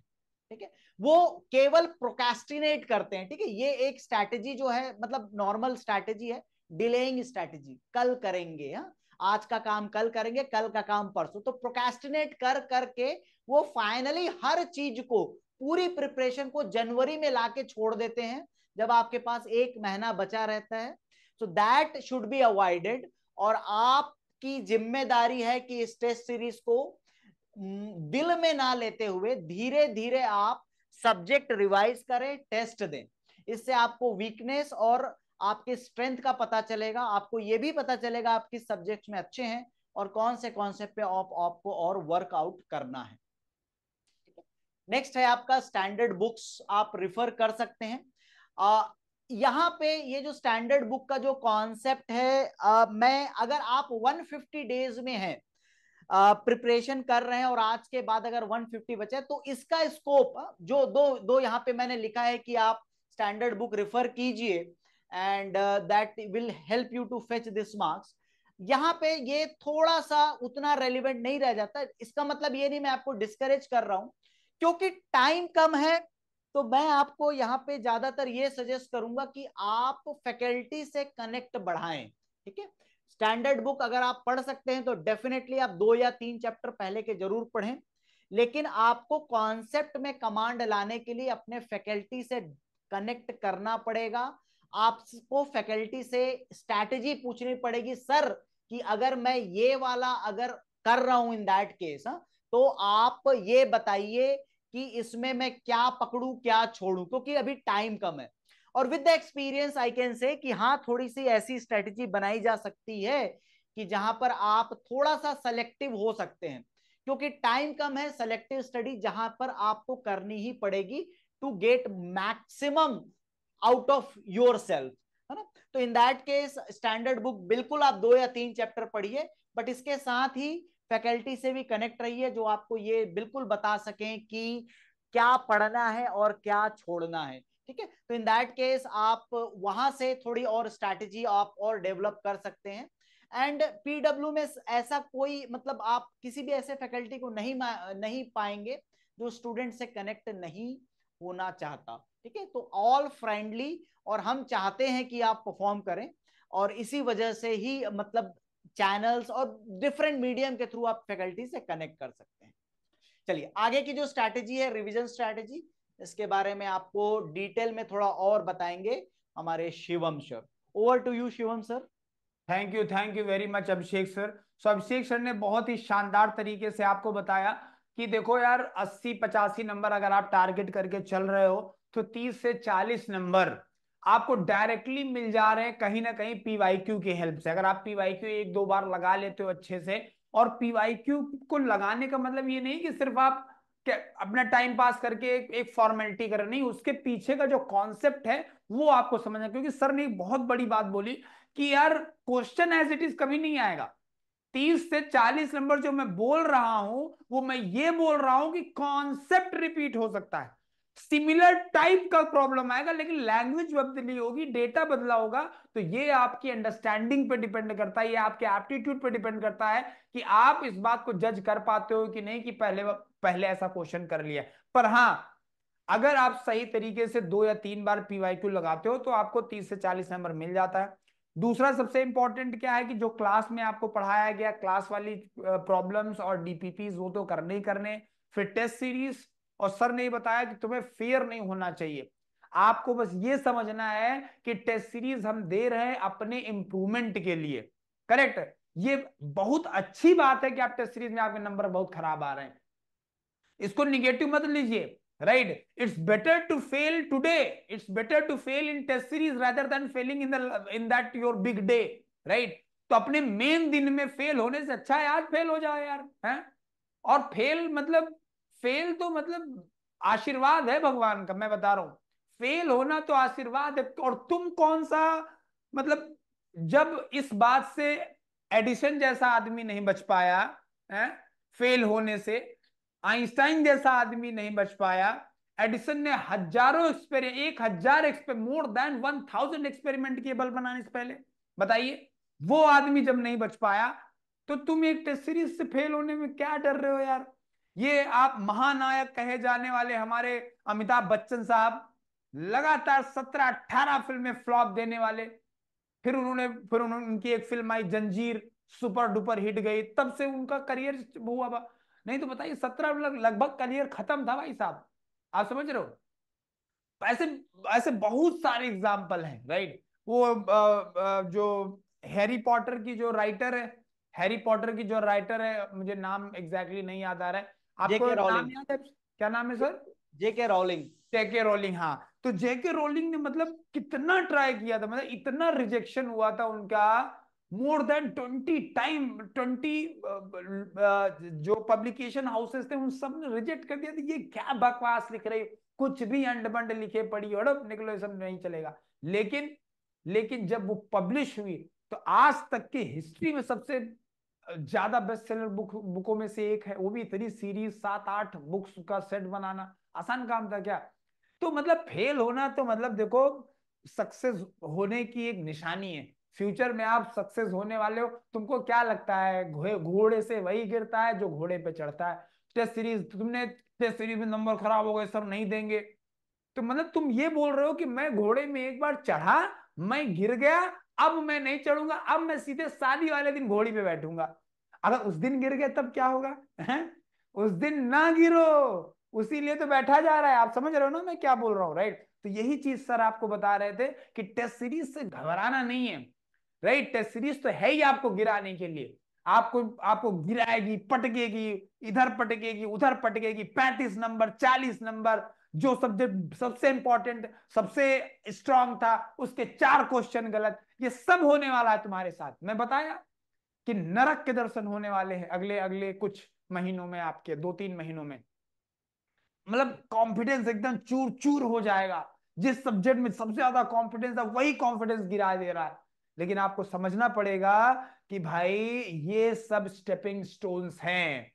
ठीक है वो केवल प्रोकास्टिनेट करते हैं ठीक है ये एक स्ट्रैटेजी जो है मतलब नॉर्मल स्ट्रैटेजी है डिलेइंग स्ट्रैटेजी कल करेंगे हाँ आज का काम कल करेंगे कल का काम परसों तो प्रोकेस्टिनेट कर करके वो फाइनली हर चीज को पूरी प्रिपरेशन को जनवरी में लाके छोड़ देते हैं जब आपके पास एक महीना बचा रहता है so that should be avoided और आपकी जिम्मेदारी है कि इस टेस्ट सीरीज को दिल में ना लेते हुए धीरे धीरे आप सब्जेक्ट रिवाइज करें टेस्ट दें इससे आपको वीकनेस और आपके स्ट्रेंथ का पता चलेगा आपको ये भी पता चलेगा आप किस सब्जेक्ट में अच्छे हैं और कौन से कॉन्सेप्ट पे आप आपको और वर्कआउट करना है नेक्स्ट है आपका स्टैंडर्ड बुक्स आप रिफर कर सकते हैं आ, यहाँ पे ये जो स्टैंडर्ड बुक का जो कॉन्सेप्ट है आ, मैं अगर आप 150 डेज में हैं प्रिपरेशन कर रहे हैं और आज के बाद अगर 150 बचे तो इसका स्कोप जो दो दो यहाँ पे मैंने लिखा है कि आप स्टैंडर्ड बुक रिफर कीजिए and that will help you to fetch this marks यहाँ पे ये थोड़ा सा उतना रेलिवेंट नहीं रह जाता इसका मतलब ये नहीं मैं आपको डिस्करेज कर रहा हूं क्योंकि टाइम कम है तो मैं आपको यहाँ पे ज्यादातर ये सजेस्ट करूंगा कि आप फैकल्टी से कनेक्ट बढ़ाएं ठीक है स्टैंडर्ड बुक अगर आप पढ़ सकते हैं तो डेफिनेटली आप दो या तीन चैप्टर पहले के जरूर पढ़ें लेकिन आपको कॉन्सेप्ट में कमांड लाने के लिए अपने फैकल्टी से कनेक्ट करना पड़ेगा आपको फैकल्टी से स्ट्रैटेजी पूछनी पड़ेगी सर कि अगर मैं ये वाला अगर कर रहा हूं इन दैट केस तो आप ये बताइए कि इसमें मैं क्या पकड़ू क्या छोड़ू क्योंकि अभी टाइम कम है और with the experience I can say कि हाँ थोड़ी सी ऐसी स्ट्रेटेजी बनाई जा सकती है कि जहां पर आप थोड़ा सा सेलेक्टिव हो सकते हैं क्योंकि टाइम कम है सेलेक्टिव स्टडी जहां पर आपको करनी ही पड़ेगी to get maximum out of yourself है ना तो in that case standard book बिल्कुल आप दो या तीन चैप्टर पढ़िए बट इसके साथ ही फैकल्टी से भी कनेक्ट रहिए जो आपको ये बिल्कुल बता सकें कि क्या पढ़ना है और क्या छोड़ना है ठीक है तो इन दैट केस आप वहां से थोड़ी और स्ट्रैटेजी आप और डेवलप कर सकते हैं एंड पीडब्ल्यू में ऐसा कोई मतलब आप किसी भी ऐसे फैकल्टी को नहीं नहीं पाएंगे जो स्टूडेंट से कनेक्ट नहीं होना चाहता ठीक है तो ऑल फ्रेंडली और हम चाहते हैं कि आप परफॉर्म करें और इसी वजह से ही मतलब चैनल्स और डिफरेंट मीडियम के थ्रू आप फैकल्टी से कनेक्ट कर सकते हैं चलिए आगे की जो स्ट्रैटेजी है रिविजन स्ट्रैटेजी इसके बारे में आपको डिटेल में थोड़ा और बताएंगे हमारे Shivam sir over to you Shivam sir thank you thank you very much Abhishek sir so Abhishek sir ने बहुत ही शानदार तरीके से आपको बताया कि देखो यार 80 पचासी नंबर अगर आप टारगेट करके चल रहे हो तो 30 से 40 नंबर आपको डायरेक्टली मिल जा रहे हैं कहीं ना कहीं पीवाईक्यू की हेल्प से अगर आप पीवाईक्यू एक दो बार लगा लेते हो अच्छे से और पीवाईक्यू को लगाने का मतलब ये नहीं कि सिर्फ आप अपना टाइम पास करके एक, एक फॉर्मेलिटी कर नहीं उसके पीछे का जो कॉन्सेप्ट है वो आपको समझना क्योंकि सर ने एक बहुत बड़ी बात बोली कि यार क्वेश्चन एज इट इज कभी नहीं आएगा तीस से चालीस नंबर जो मैं बोल रहा हूं वो मैं ये बोल रहा हूं कि कॉन्सेप्ट रिपीट हो सकता है सिमिलर टाइप का प्रॉब्लम आएगा लेकिन लैंग्वेज बदली होगी डेटा बदला होगा तो ये आपकी अंडरस्टैंडिंग पे डिपेंड करता है ये आपके एप्टीट्यूड पे डिपेंड करता है कि आप इस बात को जज कर पाते हो कि नहीं कि पहले पहले ऐसा क्वेश्चन कर लिया पर हाँ अगर आप सही तरीके से दो या तीन बार पीवाईक्यू लगाते हो तो आपको तीस से चालीस नंबर मिल जाता है दूसरा सबसे इंपॉर्टेंट क्या है कि जो क्लास में आपको पढ़ाया गया क्लास वाली प्रॉब्लम्स और डीपीपीज वो तो करने ही करने फिर टेस्ट सीरीज और सर ने बताया कि तुम्हें फेयर नहीं होना चाहिए आपको बस ये समझना है कि टेस्ट सीरीज हम दे रहे हैं अपने इंप्रूवमेंट के लिए करेक्ट ये बहुत अच्छी बात है कि आप टेस्ट सीरीज में आपके नंबर बहुत खराब आ रहे हैं इसको निगेटिव मत लीजिए right it's better to fail today it's better to fail in test series rather than failing in in that your big day right तो अपने मेन दिन में फेल होने से अच्छा है यार फेल हो जाओ यार है और फेल मतलब फेल तो मतलब आशीर्वाद है भगवान का मैं बता रहा हूं फेल होना तो आशीर्वाद है और तुम कौन सा मतलब जब इस बात से एडिशन जैसा आदमी नहीं बच पाया है फेल होने से आइंस्टाइन जैसा आदमी नहीं बच पाया एडिसन ने हजारों एक्सपेरिमेंट एक हजार experiment more than one thousand experiment किए बल्ब बनाने से पहले बताइए वो आदमी जब नहीं बच पाया तो तुम एक टेस्ट सीरीज से फेल होने में क्या डर रहे हो यार ये आप महानायक कहे जाने वाले हमारे अमिताभ बच्चन साहब लगातार सत्रह अट्ठारह फिल्में फ्लॉप देने वाले फिर उन्होंने फिर उन्होंने उनकी एक फिल्म आई जंजीर सुपर डुपर हिट गई तब से उनका करियर हुआ नहीं तो बताइए सत्रह लगभग करियर खत्म था भाई साहब आप समझ रहे हो ऐसे ऐसे बहुत सारे एग्जाम्पल हैं राइट वो आ, आ, जो हैरी पॉटर की जो राइटर है हैरी पॉटर की जो राइटर है मुझे नाम एग्जैक्टली exactly नहीं याद आ रहा है आपको नाम याद है क्या नाम है sir J K Rowling J K Rowling हाँ तो जेके रोलिंग ने मतलब कितना ट्राई किया था मतलब इतना रिजेक्शन हुआ था उनका more than twenty time twenty जो पब्लिकेशन हाउसेस थे उन सब ने रिजेक्ट कर दिया था तो ये क्या बकवास लिख रही कुछ भी अंड बंड लिखे पड़ी और निकलो सब नहीं चलेगा लेकिन लेकिन जब वो पब्लिश हुई तो आज तक की हिस्ट्री में सबसे ज्यादा बेस्ट सेलर बुक बुकों में से एक है वो भी इतनी सीरीज सात आठ बुक्स का सेट बनाना आसान काम था क्या तो मतलब फेल होना तो मतलब देखो सक्सेस होने की एक निशानी है फ्यूचर में आप सक्सेस होने वाले हो तुमको क्या लगता है घोड़े से वही गिरता है जो घोड़े पे चढ़ता है टेस्ट सीरीज तुमने टेस्ट सीरीज में नंबर खराब हो गए सर नहीं देंगे तो मतलब तुम ये बोल रहे हो कि मैं घोड़े में एक बार चढ़ा मैं गिर गया अब मैं नहीं चढ़ूंगा अब मैं सीधे शादी वाले दिन घोड़ी पे बैठूंगा अगर उस दिन गिर गए तब क्या होगा है? उस दिन ना गिरो उसी लिए तो बैठा जा रहा है आप समझ रहे हो ना मैं क्या बोल रहा हूँ राइट तो यही चीज सर आपको बता रहे थे कि टेस्ट सीरीज से घबराना नहीं है राइट टेस्ट सीरीज तो है ही आपको गिराने के लिए आपको आपको गिराएगी पटकेगी इधर पटकेगी उधर पटकेगी पैंतीस नंबर चालीस नंबर जो सब्जेक्ट सबसे इंपॉर्टेंट सबसे स्ट्रांग था उसके चार क्वेश्चन गलत ये सब होने वाला है तुम्हारे साथ मैं बताया कि नरक के दर्शन होने वाले हैं अगले अगले कुछ महीनों में आपके दो तीन महीनों में मतलब कॉन्फिडेंस एकदम चूर चूर हो जाएगा जिस सब्जेक्ट में सबसे ज्यादा कॉन्फिडेंस है वही कॉन्फिडेंस गिरा दे रहा है लेकिन आपको समझना पड़ेगा कि भाई ये सब स्टेपिंग स्टोन हैं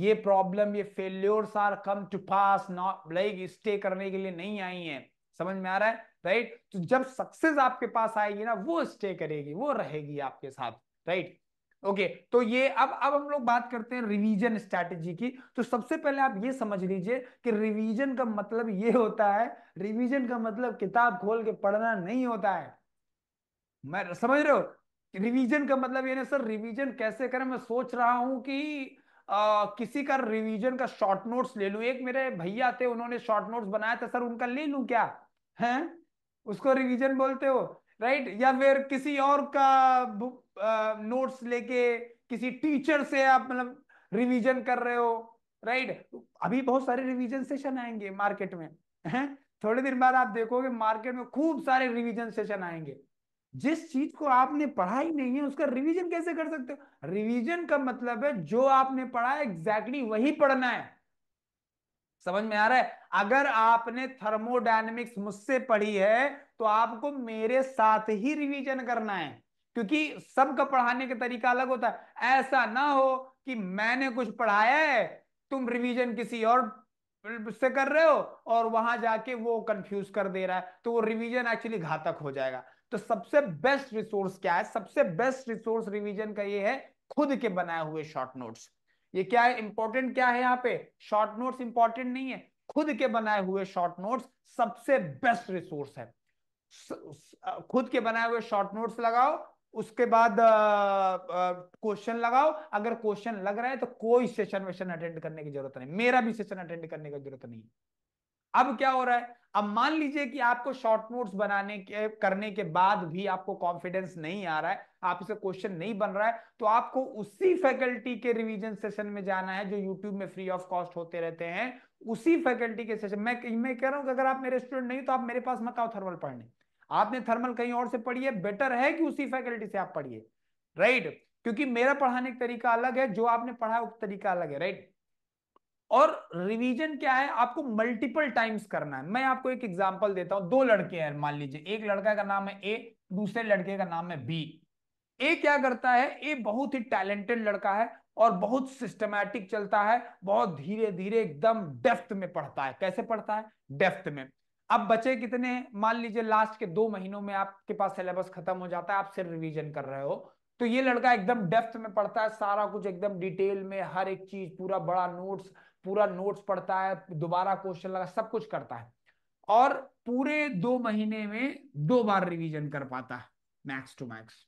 ये प्रॉब्लम ये failures are come to pass not like stay करने के लिए नहीं आई है समझ में आ रहा है राइट तो जब सक्सेस आपके पास आएगी ना वो स्टे करेगी वो रहेगी आपके साथ राइट ओके okay, तो ये अब अब हम लोग बात करते हैं रिवीजन स्ट्रैटेजी की तो सबसे पहले आप ये समझ लीजिए कि रिवीजन का मतलब ये होता है रिवीजन का मतलब किताब खोल के पढ़ना नहीं होता है मैं समझ रहे हो रिवीजन का मतलब ये ना सर रिवीजन कैसे करें मैं सोच रहा हूं कि आ, किसी का रिवीजन का शॉर्ट नोट्स ले लू एक मेरे भैया थे उन्होंने शॉर्ट नोट्स बनाया था सर उनका ले लू क्या है उसको रिविजन बोलते हो राइट या फिर किसी और का नोट्स लेके किसी टीचर से आप मतलब रिवीजन कर रहे हो राइट अभी बहुत सारे रिवीजन सेशन आएंगे मार्केट में हैं थोड़े दिन बाद आप देखोगे मार्केट में खूब सारे रिवीजन सेशन आएंगे जिस चीज को आपने पढ़ा ही नहीं है उसका रिवीजन कैसे कर सकते हो रिवीजन का मतलब है जो आपने पढ़ा है एग्जैक्टली exactly वही पढ़ना है समझ में आ रहा है अगर आपने थर्मोडायनेमिक्स मुझसे पढ़ी है तो आपको मेरे साथ ही रिवीजन करना है क्योंकि सबका पढ़ाने का तरीका अलग होता है ऐसा ना हो कि मैंने कुछ पढ़ाया है तुम रिवीजन किसी और से कर रहे हो और वहां जाके वो कंफ्यूज कर दे रहा है तो वो रिवीजन एक्चुअली घातक हो जाएगा तो सबसे बेस्ट रिसोर्स क्या है सबसे बेस्ट रिसोर्स रिवीजन का ये है खुद के बनाए हुए शॉर्ट नोट्स ये क्या है इंपॉर्टेंट क्या है यहाँ पे शॉर्ट नोट्स इंपॉर्टेंट नहीं है खुद के बनाए हुए शॉर्ट नोट्स सबसे बेस्ट रिसोर्स है खुद के बनाए हुए शॉर्ट नोट्स लगाओ उसके बाद क्वेश्चन लगाओ अगर क्वेश्चन लग रहा है तो कोई सेशन वेशन अटेंड करने की जरूरत नहीं मेरा भी सेशन अटेंड करने की जरूरत नहीं अब क्या हो रहा है अब मान लीजिए कि आपको शॉर्ट नोट्स बनाने के करने के बाद भी आपको कॉन्फिडेंस नहीं आ रहा है आपसे क्वेश्चन नहीं बन रहा है तो आपको उसी फैकल्टी के रिवीजन सेशन में जाना है जो यूट्यूब में फ्री ऑफ कॉस्ट होते रहते हैं उसी फैकल्टी के सेशन मैं मैं कह रहा हूं कि अगर आप मेरे स्टूडेंट नहीं तो आप मेरे पास मत आओ थर्मल पढ़ने आपने थर्मल कहीं और से पढ़ी है बेटर है कि उसी फैकल्टी से आप पढ़िए राइट right? क्योंकि मेरा पढ़ाने का तरीका अलग है जो आपने पढ़ा है तरीका अलग है राइट right? और रिवीजन क्या है आपको मल्टीपल टाइम्स करना है मैं आपको एक एग्जांपल देता हूं दो लड़के हैं मान लीजिए एक लड़का का नाम है ए दूसरे लड़के का नाम है बी ए क्या करता है ए बहुत ही टैलेंटेड लड़का है और बहुत सिस्टमैटिक चलता है बहुत धीरे धीरे एकदम डेफ्थ में पढ़ता है कैसे पढ़ता है डेफ्थ में अब बचे कितने मान लीजिए लास्ट के दो महीनों में आपके पास सिलेबस खत्म हो जाता है आप सिर्फ रिवीजन कर रहे हो तो ये लड़का एकदम डेप्थ में पढ़ता है सारा कुछ एकदम डिटेल में हर एक चीज पूरा बड़ा नोट्स पूरा नोट्स पढ़ता है दोबारा क्वेश्चन लगा सब कुछ करता है और पूरे दो महीने में दो बार रिवीजन कर पाता है मैक्स टू मैक्स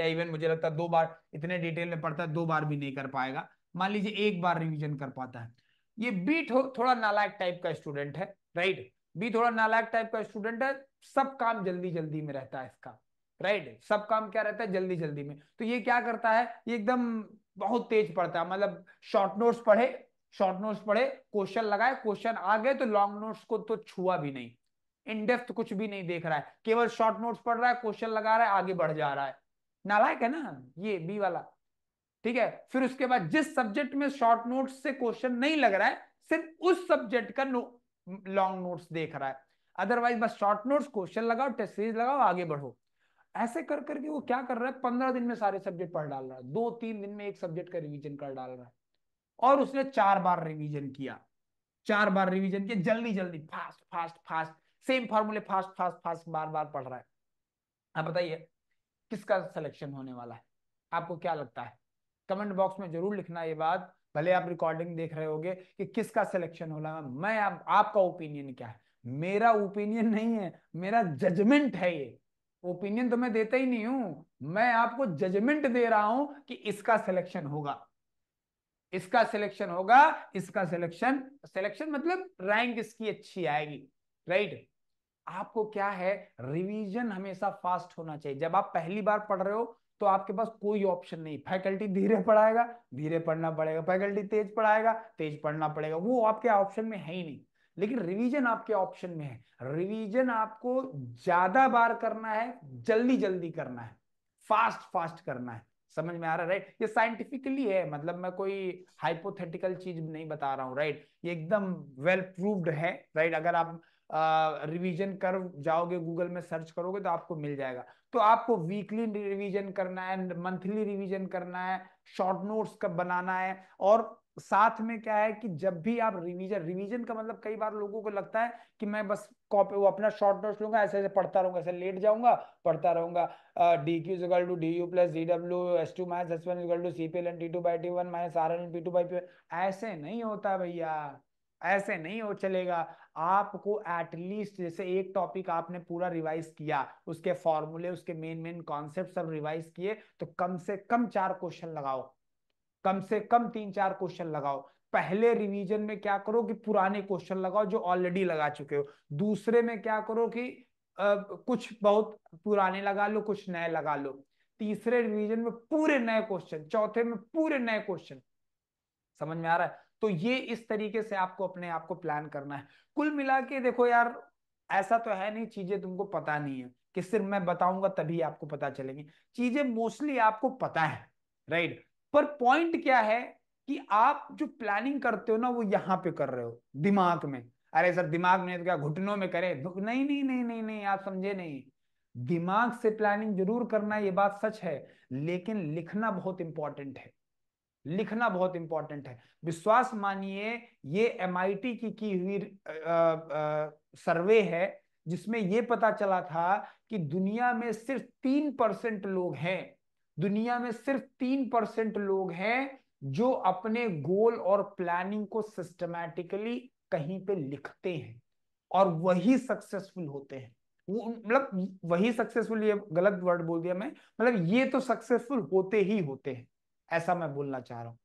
या इवन मुझे लगता है दो बार इतने डिटेल में पढ़ता है दो बार भी नहीं कर पाएगा मान लीजिए एक बार रिवीजन कर पाता है ये बीट हो थोड़ा नालायक टाइप का स्टूडेंट है राइट right? बी थोड़ा नालायक टाइप का स्टूडेंट है सब काम जल्दी जल्दी में रहता है इसका राइट सब काम क्या रहता है जल्दी जल्दी में तो ये क्या करता है ये एकदम बहुत तेज पढ़ता है मतलब शॉर्ट नोट्स पढ़े शॉर्ट नोट्स पढ़े क्वेश्चन लगाए क्वेश्चन आ गए तो लॉन्ग नोट्स को तो छुआ भी नहीं इनडेप्थ कुछ भी नहीं देख रहा है केवल शॉर्ट नोट्स पढ़ रहा है क्वेश्चन लगा रहा है आगे बढ़ जा रहा है नालायक है ना ये बी वाला ठीक है फिर उसके बाद जिस सब्जेक्ट में शॉर्ट नोट से क्वेश्चन नहीं लग रहा है सिर्फ उस सब्जेक्ट का लॉन्ग नोट्स देख रहा है अदरवाइज बस शॉर्ट नोट्स क्वेश्चन लगाओ टेस्ट सीरीज लगाओ आगे बढ़ो ऐसे कर करके वो क्या कर रहा है पंद्रह दिन में सारे सब्जेक्ट पढ़ डाल रहा है दो तीन दिन में एक सब्जेक्ट का रिविजन कर डाल रहा है और उसने चार बार रिविजन किया चार बार रिविजन किया जल्दी जल्दी फास्ट फास्ट फास्ट सेम फॉर्मूले फास्ट फास्ट फास्ट बार बार पढ़ रहा है आप बताइए किसका सिलेक्शन होने वाला है आपको क्या लगता है कमेंट बॉक्स में जरूर लिखना ये बात भले आप रिकॉर्डिंग देख रहे होगे कि किसका सिलेक्शन होना मैं आप, आपका ओपिनियन क्या है मेरा ओपिनियन नहीं है मेरा जजमेंट है ये ओपिनियन तो मैं देता ही नहीं हूं मैं आपको जजमेंट दे रहा हूं कि इसका सिलेक्शन होगा इसका सिलेक्शन होगा इसका सिलेक्शन सिलेक्शन मतलब रैंक इसकी अच्छी आएगी राइट right? आपको क्या है रिवीजन हमेशा फास्ट होना चाहिए जब आप पहली बार पढ़ रहे हो तो आपके पास कोई ऑप्शन नहीं फैकल्टी धीरे पढ़ाएगा धीरे पढ़ना पड़ेगा फैकल्टी तेज पढ़ाएगा तेज पढ़ना पड़ेगा वो आपके ऑप्शन में है ही नहीं लेकिन रिवीजन आपके ऑप्शन में है रिवीजन आपको ज्यादा बार करना है जल्दी जल्दी करना है फास्ट फास्ट करना है समझ में आ रहा है राइट ये साइंटिफिकली है मतलब मैं कोई हाइपोथेटिकल चीज नहीं बता रहा हूँ राइट ये एकदम वेल प्रूव्ड है राइट अगर आप रिवीजन कर जाओगे गूगल में सर्च करोगे तो आपको मिल जाएगा तो आपको वीकली रिवीजन करना है मंथली रिवीजन करना है शॉर्ट नोट्स का बनाना है और साथ में क्या है कि जब भी आप रिवीजन रिवीजन का मतलब कई बार लोगों को लगता है कि मैं बस कॉपी वो अपना शॉर्ट नोट्स लूंगा ऐसे ऐसे पढ़ता रहूंगा ऐसे लेट जाऊंगा पढ़ता रहूंगा D Q equal to D U plus D W S two minus S one equal to C P L N T two by T one minus R N P two by P ऐसे नहीं होता भैया ऐसे नहीं हो चलेगा आपको at least जैसे एक टॉपिक आपने पूरा रिवाइज किया उसके फॉर्मूले उसके मेन मेन कॉन्सेप्ट सब रिवाइज किए तो कम से कम चार क्वेश्चन लगाओ कम से कम तीन चार क्वेश्चन लगाओ पहले रिवीजन में क्या करो कि पुराने क्वेश्चन लगाओ जो ऑलरेडी लगा चुके हो दूसरे में क्या करो कि आ, कुछ बहुत पुराने लगा लो कुछ नए लगा लो तीसरे रिवीजन में पूरे नए क्वेश्चन चौथे में पूरे नए क्वेश्चन समझ में आ रहा है तो ये इस तरीके से आपको अपने आप को प्लान करना है कुल मिला के देखो यार ऐसा तो है नहीं चीजें तुमको पता नहीं है कि सिर्फ मैं बताऊंगा तभी आपको पता चलेंगे चीजें मोस्टली आपको पता है राइट पर पॉइंट क्या है कि आप जो प्लानिंग करते हो ना वो यहाँ पे कर रहे हो दिमाग में अरे सर दिमाग में तो क्या घुटनों में करे नहीं नहीं नहीं नहीं नहीं आप समझे नहीं दिमाग से प्लानिंग जरूर करना ये बात सच है लेकिन लिखना बहुत इंपॉर्टेंट है लिखना बहुत इंपॉर्टेंट है विश्वास मानिए ये एम की की हुई सर्वे है जिसमें ये पता चला था कि दुनिया में सिर्फ तीन परसेंट लोग हैं दुनिया में सिर्फ तीन परसेंट लोग हैं जो अपने गोल और प्लानिंग को सिस्टमैटिकली कहीं पे लिखते हैं और वही सक्सेसफुल होते हैं मतलब वही सक्सेसफुल ये गलत वर्ड बोल दिया मैं मतलब ये तो सक्सेसफुल होते ही होते हैं ऐसा मैं बोलना चाह रहा हूँ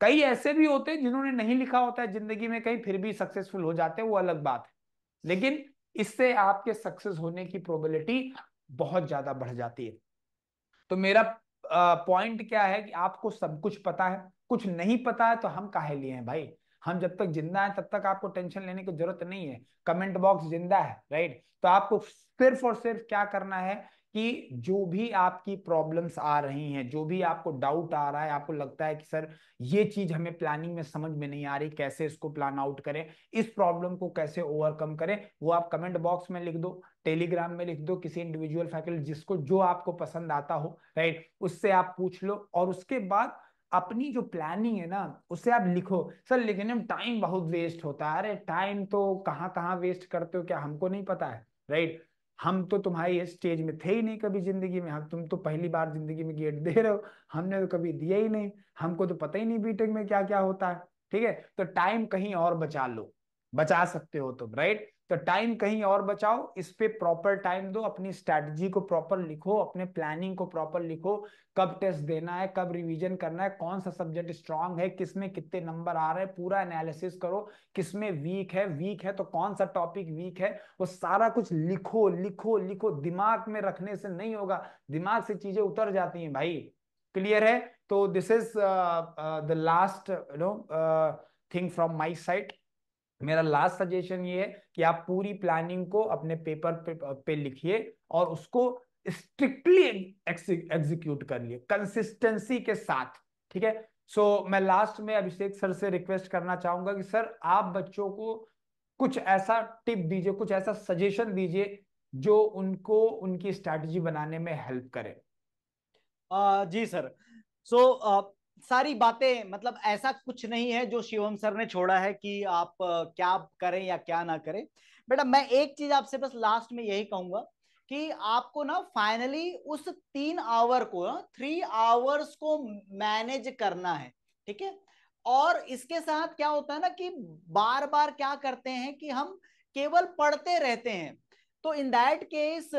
कई ऐसे भी होते हैं जिन्होंने नहीं लिखा होता है जिंदगी में कहीं फिर भी सक्सेसफुल हो जाते हैं वो अलग बात है लेकिन इससे आपके सक्सेस होने की प्रोबेबिलिटी बहुत ज्यादा बढ़ जाती है तो मेरा पॉइंट क्या है कि आपको सब कुछ पता है कुछ नहीं पता है तो हम काहे लिए हैं भाई हम जब तक जिंदा हैं तब तक आपको टेंशन लेने की जरूरत नहीं है कमेंट बॉक्स जिंदा है राइट तो आपको सिर्फ और सिर्फ क्या करना है कि जो भी आपकी प्रॉब्लम्स आ रही हैं जो भी आपको डाउट आ रहा है आपको लगता है कि सर ये चीज हमें प्लानिंग में समझ में नहीं आ रही कैसे इसको प्लान आउट करें इस प्रॉब्लम को कैसे ओवरकम करें वो आप कमेंट बॉक्स में लिख दो टेलीग्राम में लिख दो किसी इंडिविजुअल फैकल्टी जिसको जो आपको पसंद आता हो राइट उससे आप पूछ लो और उसके बाद अपनी जो प्लानिंग है ना उसे आप लिखो सर लिखने में टाइम बहुत वेस्ट होता है अरे टाइम तो कहाँ कहाँ वेस्ट करते हो क्या हमको नहीं पता है राइट हम तो तुम्हारी स्टेज में थे ही नहीं कभी जिंदगी में हम हाँ, तुम तो पहली बार जिंदगी में गेट दे रहे हो हमने तो कभी दिया ही नहीं हमको तो पता ही नहीं बीटेक में क्या क्या होता है ठीक है तो टाइम कहीं और बचा लो बचा सकते हो तुम राइट तो टाइम कहीं और बचाओ इस पे प्रॉपर टाइम दो अपनी स्ट्रैटेजी को प्रॉपर लिखो अपने प्लानिंग को प्रॉपर लिखो कब टेस्ट देना है कब रिवीजन करना है कौन सा सब्जेक्ट स्ट्रांग है किसमें कितने नंबर आ रहे हैं पूरा एनालिसिस करो किसमें वीक है वीक है तो कौन सा टॉपिक वीक है वो सारा कुछ लिखो लिखो लिखो दिमाग में रखने से नहीं होगा दिमाग से चीजें उतर जाती हैं भाई क्लियर है तो this is the last no thing from my side मेरा लास्ट सजेशन ये है कि आप पूरी प्लानिंग को अपने पेपर पे, पे लिखिए और उसको स्ट्रिक्टली एग्जीक्यूट करिए कंसिस्टेंसी के साथ ठीक है सो so, मैं लास्ट में अभिषेक सर से रिक्वेस्ट करना चाहूंगा कि सर आप बच्चों को कुछ ऐसा टिप दीजिए कुछ ऐसा सजेशन दीजिए जो उनको उनकी स्ट्रैटेजी बनाने में हेल्प करे uh, जी सर सो so, uh, सारी बातें मतलब ऐसा कुछ नहीं है जो शिवम सर ने छोड़ा है कि आप क्या करें या क्या ना करें बेटा मैं एक चीज आपसे बस लास्ट में यही कहूंगा कि आपको ना फाइनली उस तीन आवर को ना थ्री आवर्स को मैनेज करना है ठीक है और इसके साथ क्या होता है ना कि बार बार क्या करते हैं कि हम केवल पढ़ते रहते हैं तो in that case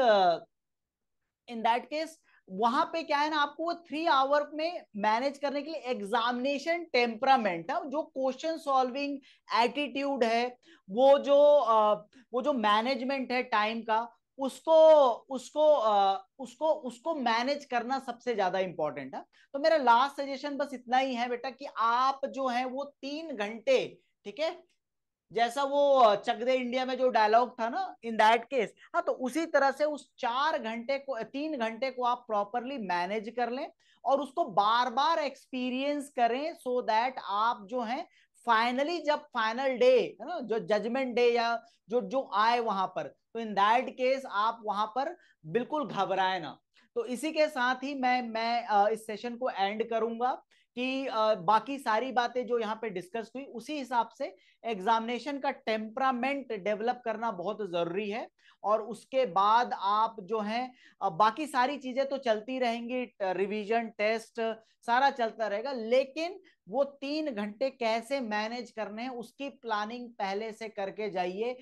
in that case वहां पे क्या है ना आपको वो थ्री आवर में मैनेज करने के लिए एग्जामिनेशन टेम्परामेंट है जो क्वेश्चन सॉल्विंग एटीट्यूड है वो जो वो जो मैनेजमेंट है टाइम का उसको उसको उसको उसको मैनेज करना सबसे ज्यादा इंपॉर्टेंट है तो मेरा लास्ट सजेशन बस इतना ही है बेटा कि आप जो है वो तीन घंटे ठीक है जैसा वो चक दे इंडिया में जो डायलॉग था ना इन दैट केस हाँ तो उसी तरह से उस चार घंटे को तीन घंटे को आप प्रॉपरली मैनेज कर लें और उसको बार बार एक्सपीरियंस करें सो so दैट आप जो है फाइनली जब फाइनल डे है ना जो जजमेंट डे या जो जो आए वहां पर तो इन दैट केस आप वहां पर बिल्कुल घबराए ना तो इसी के साथ ही मैं मैं इस सेशन को एंड करूंगा कि बाकी सारी बातें जो यहाँ पे डिस्कस हुई उसी हिसाब से एग्जामिनेशन का टेम्परामेंट डेवलप करना बहुत ज़रूरी है और उसके बाद आप जो हैं बाकी सारी चीज़ें तो चलती रहेंगी रिवीजन टेस्ट सारा चलता रहेगा लेकिन वो तीन घंटे कैसे मैनेज करने हैं उसकी प्लानिंग पहले से करके जाइए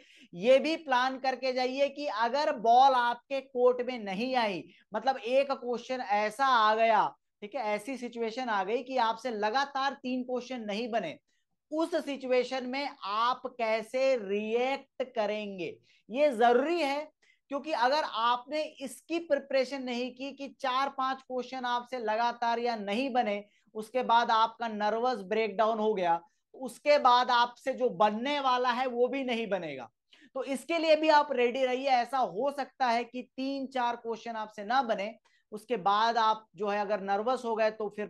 ये भी प्लान करके जाइए कि अगर बॉल आपके कोर्ट में नहीं आई मतलब एक क्वेश्चन ऐसा आ गया ठीक है ऐसी सिचुएशन आ गई कि आपसे लगातार तीन क्वेश्चन नहीं बने उस सिचुएशन में आप कैसे रिएक्ट करेंगे ये जरूरी है क्योंकि अगर आपने इसकी प्रिपरेशन नहीं की कि चार पांच क्वेश्चन आपसे लगातार या नहीं बने उसके बाद आपका नर्वस ब्रेकडाउन हो गया तो उसके बाद आपसे जो बनने वाला है वो भी नहीं बनेगा तो इसके लिए भी आप रेडी रहिए ऐसा हो सकता है कि तीन चार क्वेश्चन आपसे ना बने उसके बाद आप जो है अगर नर्वस हो गए तो फिर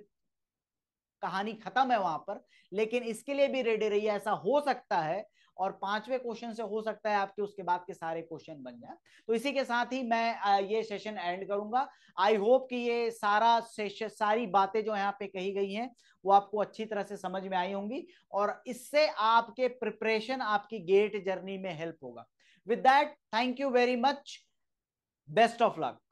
कहानी खत्म है वहां पर लेकिन इसके लिए भी रेडी रहिए ऐसा हो सकता है और पांचवे क्वेश्चन से हो सकता है आपके उसके बाद के सारे क्वेश्चन बन जाए तो इसी के साथ ही मैं ये सेशन एंड करूंगा आई होप कि ये सारा सेशन सारी बातें जो यहाँ पे कही गई हैं वो आपको अच्छी तरह से समझ में आई होंगी और इससे आपके प्रिपरेशन आपकी गेट जर्नी में हेल्प होगा with that thank you very much best of luck